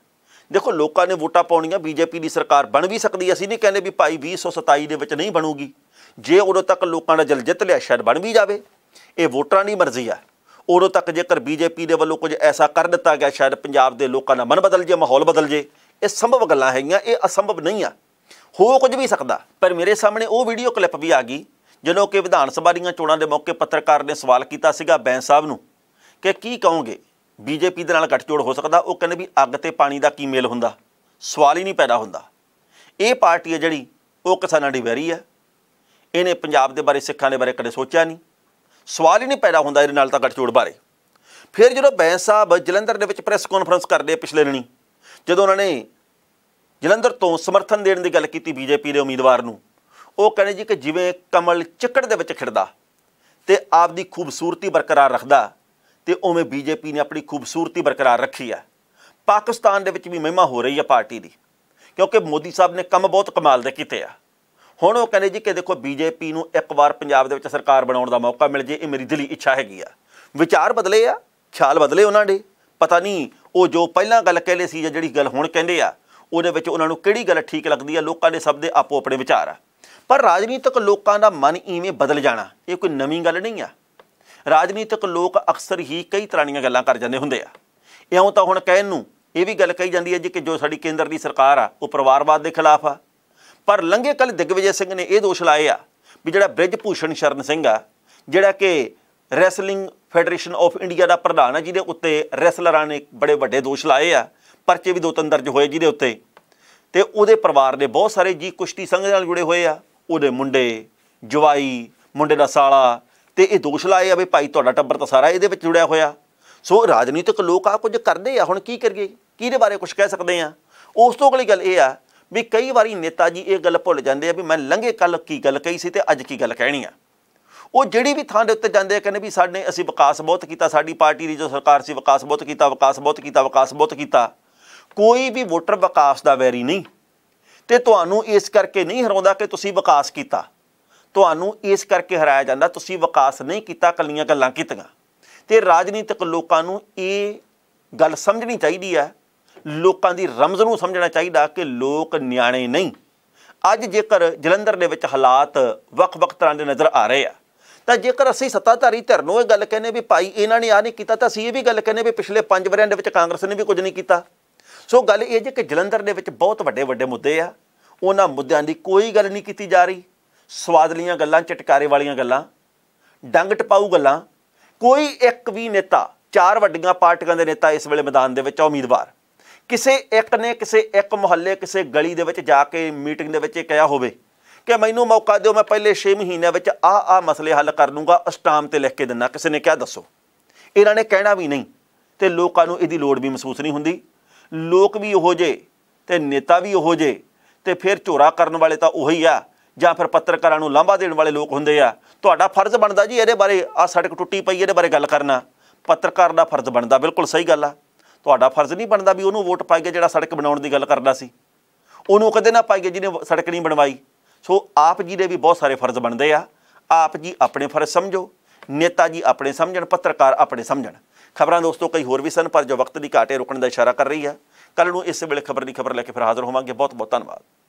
ਦੇਖੋ ਲੋਕਾਂ ਨੇ ਵੋਟਾਂ ਪਾਉਣੀਆਂ ਬੀਜੇਪੀ ਦੀ ਸਰਕਾਰ ਬਣ ਵੀ ਸਕਦੀ ਅਸੀਂ ਨਹੀਂ ਕਹਿੰਦੇ ਵੀ ਭਾਈ 2027 ਦੇ ਵਿੱਚ ਨਹੀਂ ਬਣੂਗੀ ਜੇ ਉਦੋਂ ਤੱਕ ਲੋਕਾਂ ਦਾ ਜਲ ਜਿੱਤ ਲਿਆ ਸ਼ਾਇਦ ਬਣ ਵੀ ਜਾਵੇ ਇਹ ਵੋਟਰਾਂ ਦੀ ਮਰਜ਼ੀ ਆ ਉਦੋਂ ਤੱਕ ਜੇਕਰ ਬੀਜੇਪੀ ਦੇ ਵੱਲੋਂ ਕੁਝ ਐਸਾ ਕਰ ਦਿੱਤਾ ਗਿਆ ਸ਼ਾਇਦ ਪੰਜਾਬ ਦੇ ਲੋਕਾਂ ਦਾ ਮਨ ਬਦਲ ਜੇ ਮਾਹੌਲ ਬਦਲ ਜੇ ਇਹ ਸੰਭਵ ਗੱਲਾਂ ਹੈਗੀਆਂ ਇਹ ਅਸੰਭਵ ਨਹੀਂ ਆ ਹੋ ਕੁਝ ਵੀ ਸਕਦਾ ਪਰ ਮੇਰੇ ਸਾਹਮਣੇ ਉਹ ਵੀਡੀਓ ਕਲਿੱਪ ਵੀ ਆ ਗਈ ਜਦੋਂ ਕਿ ਵਿਧਾਨ ਸਭਾ ਦੀਆਂ ਚੋਣਾਂ ਦੇ ਮੌਕੇ ਪੱਤਰਕਾਰ ਨੇ ਸਵਾਲ ਕੀਤਾ ਸੀਗਾ ਬੈਂਸ ਸਾਹਿਬ ਨੂੰ ਕਿ ਕੀ ਕਹੋਗੇ ਬੀਜੇਪੀ ਦੇ ਨਾਲ ਗੱਠਜੋੜ ਹੋ ਸਕਦਾ ਉਹ ਕਹਿੰਦੇ ਵੀ ਅੱਗ ਤੇ ਪਾਣੀ ਦਾ ਕੀ ਮੇਲ ਹੁੰਦਾ ਸਵਾਲ ਹੀ ਨਹੀਂ ਪੈਦਾ ਹੁੰਦਾ ਇਹ ਪਾਰਟੀ ਹੈ ਜਿਹੜੀ ਉਹ ਕਿਸਾਨਾਂ ਦੀ ਵੈਰੀ ਹੈ ਇਹਨੇ ਪੰਜਾਬ ਦੇ ਬਾਰੇ ਸਿੱਖਾਂ ਦੇ ਬਾਰੇ ਕਦੇ ਸੋਚਿਆ ਨਹੀਂ ਸਵਾਲ ਹੀ ਨਹੀਂ ਪੈਦਾ ਹੁੰਦਾ ਇਹਦੇ ਨਾਲ ਤਾਂ ਗੱਠਜੋੜ ਬਾਰੇ ਫਿਰ ਜਦੋਂ ਬੈਂਸ ਸਾਹਿਬ ਜਲੰਧਰ ਦੇ ਵਿੱਚ ਪ੍ਰੈਸ ਕਾਨਫਰੰਸ ਕਰਦੇ ਪਿਛਲੇ ਦਿਨੀ ਜਦੋਂ ਉਹਨਾਂ ਨੇ ਜਲੰਧਰ ਤੋਂ ਸਮਰਥਨ ਦੇਣ ਦੀ ਗੱਲ ਕੀਤੀ ਬੀਜੇਪੀ ਦੇ ਉਮੀਦਵਾਰ ਨੂੰ ਉਹ ਕਹਿੰਦੇ ਜੀ ਕਿ ਜਿਵੇਂ ਕਮਲ ਚਿੱਕੜ ਦੇ ਵਿੱਚ ਖਿੜਦਾ ਤੇ ਆਪ ਦੀ ਖੂਬਸੂਰਤੀ ਬਰਕਰਾਰ ਰੱਖਦਾ ਤੇ ਉਵੇਂ ਬੀਜੇਪੀ ਨੇ ਆਪਣੀ ਖੂਬਸੂਰਤੀ ਬਰਕਰਾਰ ਰੱਖੀ ਹੈ ਪਾਕਿਸਤਾਨ ਦੇ ਵਿੱਚ ਵੀ ਮਹਿਮਾ ਹੋ ਰਹੀ ਹੈ ਪਾਰਟੀ ਦੀ ਕਿਉਂਕਿ ਮੋਦੀ ਸਾਹਿਬ ਨੇ ਕੰਮ ਬਹੁਤ ਕਮਾਲ ਦੇ ਕੀਤੇ ਆ ਹੁਣ ਉਹ ਕਹਿੰਦੇ ਜੀ ਕਿ ਦੇਖੋ ਬੀਜੇਪੀ ਨੂੰ ਇੱਕ ਵਾਰ ਪੰਜਾਬ ਦੇ ਵਿੱਚ ਸਰਕਾਰ ਬਣਾਉਣ ਦਾ ਮੌਕਾ ਮਿਲ ਜੇ ਇਹ ਮੇਰੀ ਦਿਲੀ ਇੱਛਾ ਹੈਗੀ ਆ ਵਿਚਾਰ ਬਦਲੇ ਆ ਖਿਆਲ ਬਦਲੇ ਉਹਨਾਂ ਦੇ ਪਤਾ ਨਹੀਂ ਉਹ ਜੋ ਪਹਿਲਾਂ ਗੱਲ ਕਹਿੰਦੇ ਸੀ ਜਾਂ ਜਿਹੜੀ ਗੱਲ ਹੁਣ ਕਹਿੰਦੇ ਆ ਉਹਦੇ ਵਿੱਚ ਉਹਨਾਂ ਨੂੰ ਕਿਹੜੀ ਗੱਲ ਠੀਕ ਲੱਗਦੀ ਆ ਲੋਕਾਂ ਦੇ ਸਭ ਦੇ ਆਪੋ ਆਪਣੇ ਵਿਚਾਰ ਆ ਪਰ ਰਾਜਨੀਤਿਕ ਲੋਕਾਂ ਦਾ ਮਨ ਇਵੇਂ ਬਦਲ ਜਾਣਾ ਇਹ ਕੋਈ ਨਵੀਂ ਗੱਲ ਨਹੀਂ ਆ ਰਾਜਨੀਤਿਕ ਲੋਕ ਅਕਸਰ ਹੀ ਕਈ ਤਰ੍ਹਾਂ ਦੀਆਂ ਗੱਲਾਂ ਕਰ ਜਾਂਦੇ ਹੁੰਦੇ ਆ ਇਉਂ ਤਾਂ ਹੁਣ ਕਹਿਣ ਨੂੰ ਇਹ ਵੀ ਗੱਲ ਕਹੀ ਜਾਂਦੀ ਹੈ ਜੀ ਕਿ ਜੋ ਸਾਡੀ ਕੇਂਦਰ ਦੀ ਸਰਕਾਰ ਆ ਉਹ ਪਰਿਵਾਰਵਾਦ ਦੇ ਖਿਲਾਫ ਆ ਪਰ ਲੰਘੇ ਕੱਲ ਦਿਗਵਿਜੇ ਸਿੰਘ ਨੇ ਇਹ ਦੋਸ਼ ਲਾਏ ਆ ਵੀ ਜਿਹੜਾ ਬ੍ਰਿਜ ਭੂਸ਼ਣ ਸ਼ਰਨ ਸਿੰਘ ਆ ਜਿਹੜਾ ਕਿ ਰੈਸਲਿੰਗ ਫੈਡਰੇਸ਼ਨ ਆਫ ਇੰਡੀਆ ਦਾ ਪ੍ਰਧਾਨ ਹੈ ਜਿਹਦੇ ਉੱਤੇ ਰੈਸਲਰਾਂ ਨੇ ਬੜੇ ਵੱਡੇ ਦੋਸ਼ ਲਾਏ ਆ ਪਰਚੇ ਵੀ ਦੋ ਤਿੰਨ ਦਰਜ ਹੋਏ ਜਿਹਦੇ ਉੱਤੇ ਤੇ ਉਹਦੇ ਪਰਿਵਾਰ ਦੇ ਬਹੁਤ ਸਾਰੇ ਜੀ ਕੁਸ਼ਤੀ ਸੰਘ ਨਾਲ ਜੁੜੇ ਹੋਏ ਆ ਉਹਦੇ ਮੁੰਡੇ ਜਵਾਈ ਮੁੰਡੇ ਦਾ ਸਾਲਾ ਤੇ ਇਹ ਦੋਸ਼ ਲਾਏ ਆ ਵੀ ਭਾਈ ਤੁਹਾਡਾ ਟੱਬਰ ਤਾਂ ਸਾਰਾ ਇਹਦੇ ਵਿੱਚ ਜੁੜਿਆ ਹੋਇਆ ਸੋ ਰਾਜਨੀਤਿਕ ਲੋਕ ਆ ਕੁਝ ਕਰਦੇ ਆ ਹੁਣ ਕੀ ਕਰੀਏ ਕਿਹਦੇ ਬਾਰੇ ਕੁਝ ਕਹਿ ਸਕਦੇ ਆ ਉਸ ਤੋਂ ਅਗਲੀ ਗੱਲ ਇਹ ਆ ਵੀ ਕਈ ਵਾਰੀ ਨੇਤਾ ਜੀ ਇਹ ਗੱਲ ਭੁੱਲ ਜਾਂਦੇ ਆ ਵੀ ਮੈਂ ਲੰਘੇ ਕੱਲ ਕੀ ਗੱਲ ਕਹੀ ਸੀ ਤੇ ਅੱਜ ਕੀ ਗੱਲ ਕਹਿਣੀ ਆ ਉਹ ਜਿਹੜੀ ਵੀ ਥਾਂ ਦੇ ਉੱਤੇ ਜਾਂਦੇ ਆ ਕਹਿੰਦੇ ਵੀ ਸਾਡੇ ਅਸੀਂ ਵਿਕਾਸ ਬਹੁਤ ਕੀਤਾ ਸਾਡੀ ਪਾਰਟੀ ਦੀ ਜੋ ਸਰਕਾਰ ਸੀ ਵਿਕਾਸ ਬਹੁਤ ਕੀਤਾ ਵਿਕਾਸ ਬਹੁਤ ਕੀਤਾ ਵਿਕਾਸ ਬਹੁਤ ਕੀਤਾ ਕੋਈ ਵੀ ਵੋਟਰ ਵਿਕਾਸ ਦਾ ਵੈਰੀ ਨਹੀਂ ਤੇ ਤੁਹਾਨੂੰ ਇਸ ਕਰਕੇ ਨਹੀਂ ਹਰਾਉਂਦਾ ਕਿ ਤੁਸੀਂ ਵਿਕਾਸ ਕੀਤਾ ਤੁਹਾਨੂੰ ਇਸ ਕਰਕੇ ਹਰਾਇਆ ਜਾਂਦਾ ਤੁਸੀਂ ਵਿਕਾਸ ਨਹੀਂ ਕੀਤਾ ਕੱਲੀਆਂ ਗੱਲਾਂ ਕੀਤੀਆਂ ਤੇ ਰਾਜਨੀਤਿਕ ਲੋਕਾਂ ਨੂੰ ਇਹ ਗੱਲ ਸਮਝਣੀ ਚਾਹੀਦੀ ਹੈ ਲੋਕਾਂ ਦੀ ਰਮਜ਼ ਨੂੰ ਸਮਝਣਾ ਚਾਹੀਦਾ ਕਿ ਲੋਕ ਨਿਆਣੇ ਨਹੀਂ ਅੱਜ ਜੇਕਰ ਜਲੰਧਰ ਦੇ ਵਿੱਚ ਹਾਲਾਤ ਵੱਖ-ਵੱਖ ਤਰ੍ਹਾਂ ਦੇ ਨਜ਼ਰ ਆ ਰਹੇ ਆ ਤਾਂ ਜੇਕਰ ਅਸੀਂ ਸੱਤਾਧਾਰੀ ਧਿਰ ਨੂੰ ਇਹ ਗੱਲ ਕਹਿੰਨੇ ਵੀ ਭਾਈ ਇਹਨਾਂ ਨੇ ਆ ਨਹੀਂ ਕੀਤਾ ਤਾਂ ਅਸੀਂ ਇਹ ਵੀ ਗੱਲ ਕਹਿੰਨੇ ਵੀ ਪਿਛਲੇ 5 ਵਰਿਆਂ ਦੇ ਵਿੱਚ ਕਾਂਗਰਸ ਨੇ ਵੀ ਕੁਝ ਨਹੀਂ ਕੀਤਾ ਸੋ ਗੱਲ ਇਹ ਜੇ ਕਿ ਜਲੰਧਰ ਦੇ ਵਿੱਚ ਬਹੁਤ ਵੱਡੇ ਵੱਡੇ ਮੁੱਦੇ ਆ ਉਹਨਾਂ ਮੁੱਦਿਆਂ ਦੀ ਕੋਈ ਗੱਲ ਨਹੀਂ ਕੀਤੀ ਜਾ ਰਹੀ ਸਵਾਦਲੀਆਂ ਗੱਲਾਂ ਚਟਕਾਰੇ ਵਾਲੀਆਂ ਗੱਲਾਂ ਡੰਗ ਟਪਾਉ ਗੱਲਾਂ ਕੋਈ ਇੱਕ ਵੀ ਨੇਤਾ ਚਾਰ ਵੱਡੀਆਂ ਪਾਰਟੀਆਂ ਦੇ ਨੇਤਾ ਇਸ ਵੇਲੇ ਮੈਦਾਨ ਦੇ ਵਿੱਚ ਉਮੀਦਵਾਰ ਕਿਸੇ ਇੱਕ ਨੇ ਕਿਸੇ ਇੱਕ ਮੁਹੱਲੇ ਕਿਸੇ ਗਲੀ ਦੇ ਵਿੱਚ ਜਾ ਕੇ ਮੀਟਿੰਗ ਦੇ ਵਿੱਚ ਇਹ ਕਿਹਾ ਹੋਵੇ ਕਿ ਮੈਨੂੰ ਮੌਕਾ ਦਿਓ ਮੈਂ ਪਹਿਲੇ 6 ਮਹੀਨਿਆਂ ਵਿੱਚ ਆ ਆ ਮਸਲੇ ਹੱਲ ਕਰ ਲੂੰਗਾ ਅਸਟਾਮ ਤੇ ਲਿਖ ਕੇ ਦਿੰਨਾ ਕਿਸੇ ਨੇ ਕਿਹਾ ਦੱਸੋ ਇਹਨਾਂ ਨੇ ਕਹਿਣਾ ਵੀ ਨਹੀਂ ਤੇ ਲੋਕਾਂ ਨੂੰ ਇਹਦੀ ਲੋੜ ਵੀ ਮਹਿਸੂਸ ਨਹੀਂ ਹੁੰਦੀ ਲੋਕ ਵੀ ਉਹੋ ਜੇ ਤੇ ਨੇਤਾ ਵੀ ਉਹੋ ਜੇ ਤੇ ਫਿਰ ਝੋਰਾ ਕਰਨ ਵਾਲੇ ਤਾਂ ਉਹੀ ਆ ਜਾਂ ਫਿਰ ਪੱਤਰਕਾਰਾਂ ਨੂੰ ਲਾਂਭਾ ਦੇਣ ਵਾਲੇ ਲੋਕ ਹੁੰਦੇ ਆ ਤੁਹਾਡਾ ਫਰਜ਼ ਬਣਦਾ ਜੀ ਇਹਦੇ ਬਾਰੇ ਆ ਸੜਕ ਟੁੱਟੀ ਪਈ ਇਹਦੇ ਬਾਰੇ ਗੱਲ ਕਰਨਾ ਪੱਤਰਕਾਰ ਦਾ ਫਰਜ਼ ਬਣਦਾ ਬਿਲਕੁਲ ਸਹੀ ਗੱਲ ਆ ਤੁਹਾਡਾ ਫਰਜ਼ ਨਹੀਂ ਬਣਦਾ ਵੀ ਉਹਨੂੰ ਵੋਟ ਪਾਈਏ ਜਿਹੜਾ ਸੜਕ ਬਣਾਉਣ ਦੀ ਗੱਲ ਕਰਦਾ ਸੀ ਉਹਨੂੰ ਕਦੇ ਨਾ ਪਾਈਏ ਜਿਹਨੇ ਸੜਕ ਨਹੀਂ ਬਣਵਾਈ ਸੋ ਆਪ ਜੀ ਦੇ ਵੀ ਬਹੁਤ ਸਾਰੇ ਫਰਜ਼ ਬਣਦੇ ਆ ਆਪ ਜੀ ਆਪਣੇ ਫਰਜ਼ ਸਮਝੋ ਨੇਤਾ ਜੀ ਆਪਣੇ ਸਮਝਣ ਪੱਤਰਕਾਰ ਆਪਣੇ ਸਮਝਣ ਖਬਰਾਂ ਦੋਸਤੋ ਕਈ ਹੋਰ ਵੀ ਸਨ ਪਰ ਜੋ ਵਕਤ ਦੀ ਘਾਟੇ ਰੁਕਣ ਦਾ ਇਸ਼ਾਰਾ ਕਰ ਰਹੀ ਹੈ ਕੱਲ ਨੂੰ ਇਸੇ ਵੇਲੇ ਖਬਰ ਦੀ ਖਬਰ ਲੈ ਕੇ ਫਿਰ ਹਾਜ਼ਰ ਹੋਵਾਂਗੇ ਬਹੁਤ ਬਹੁਤ ਧੰਨਵਾਦ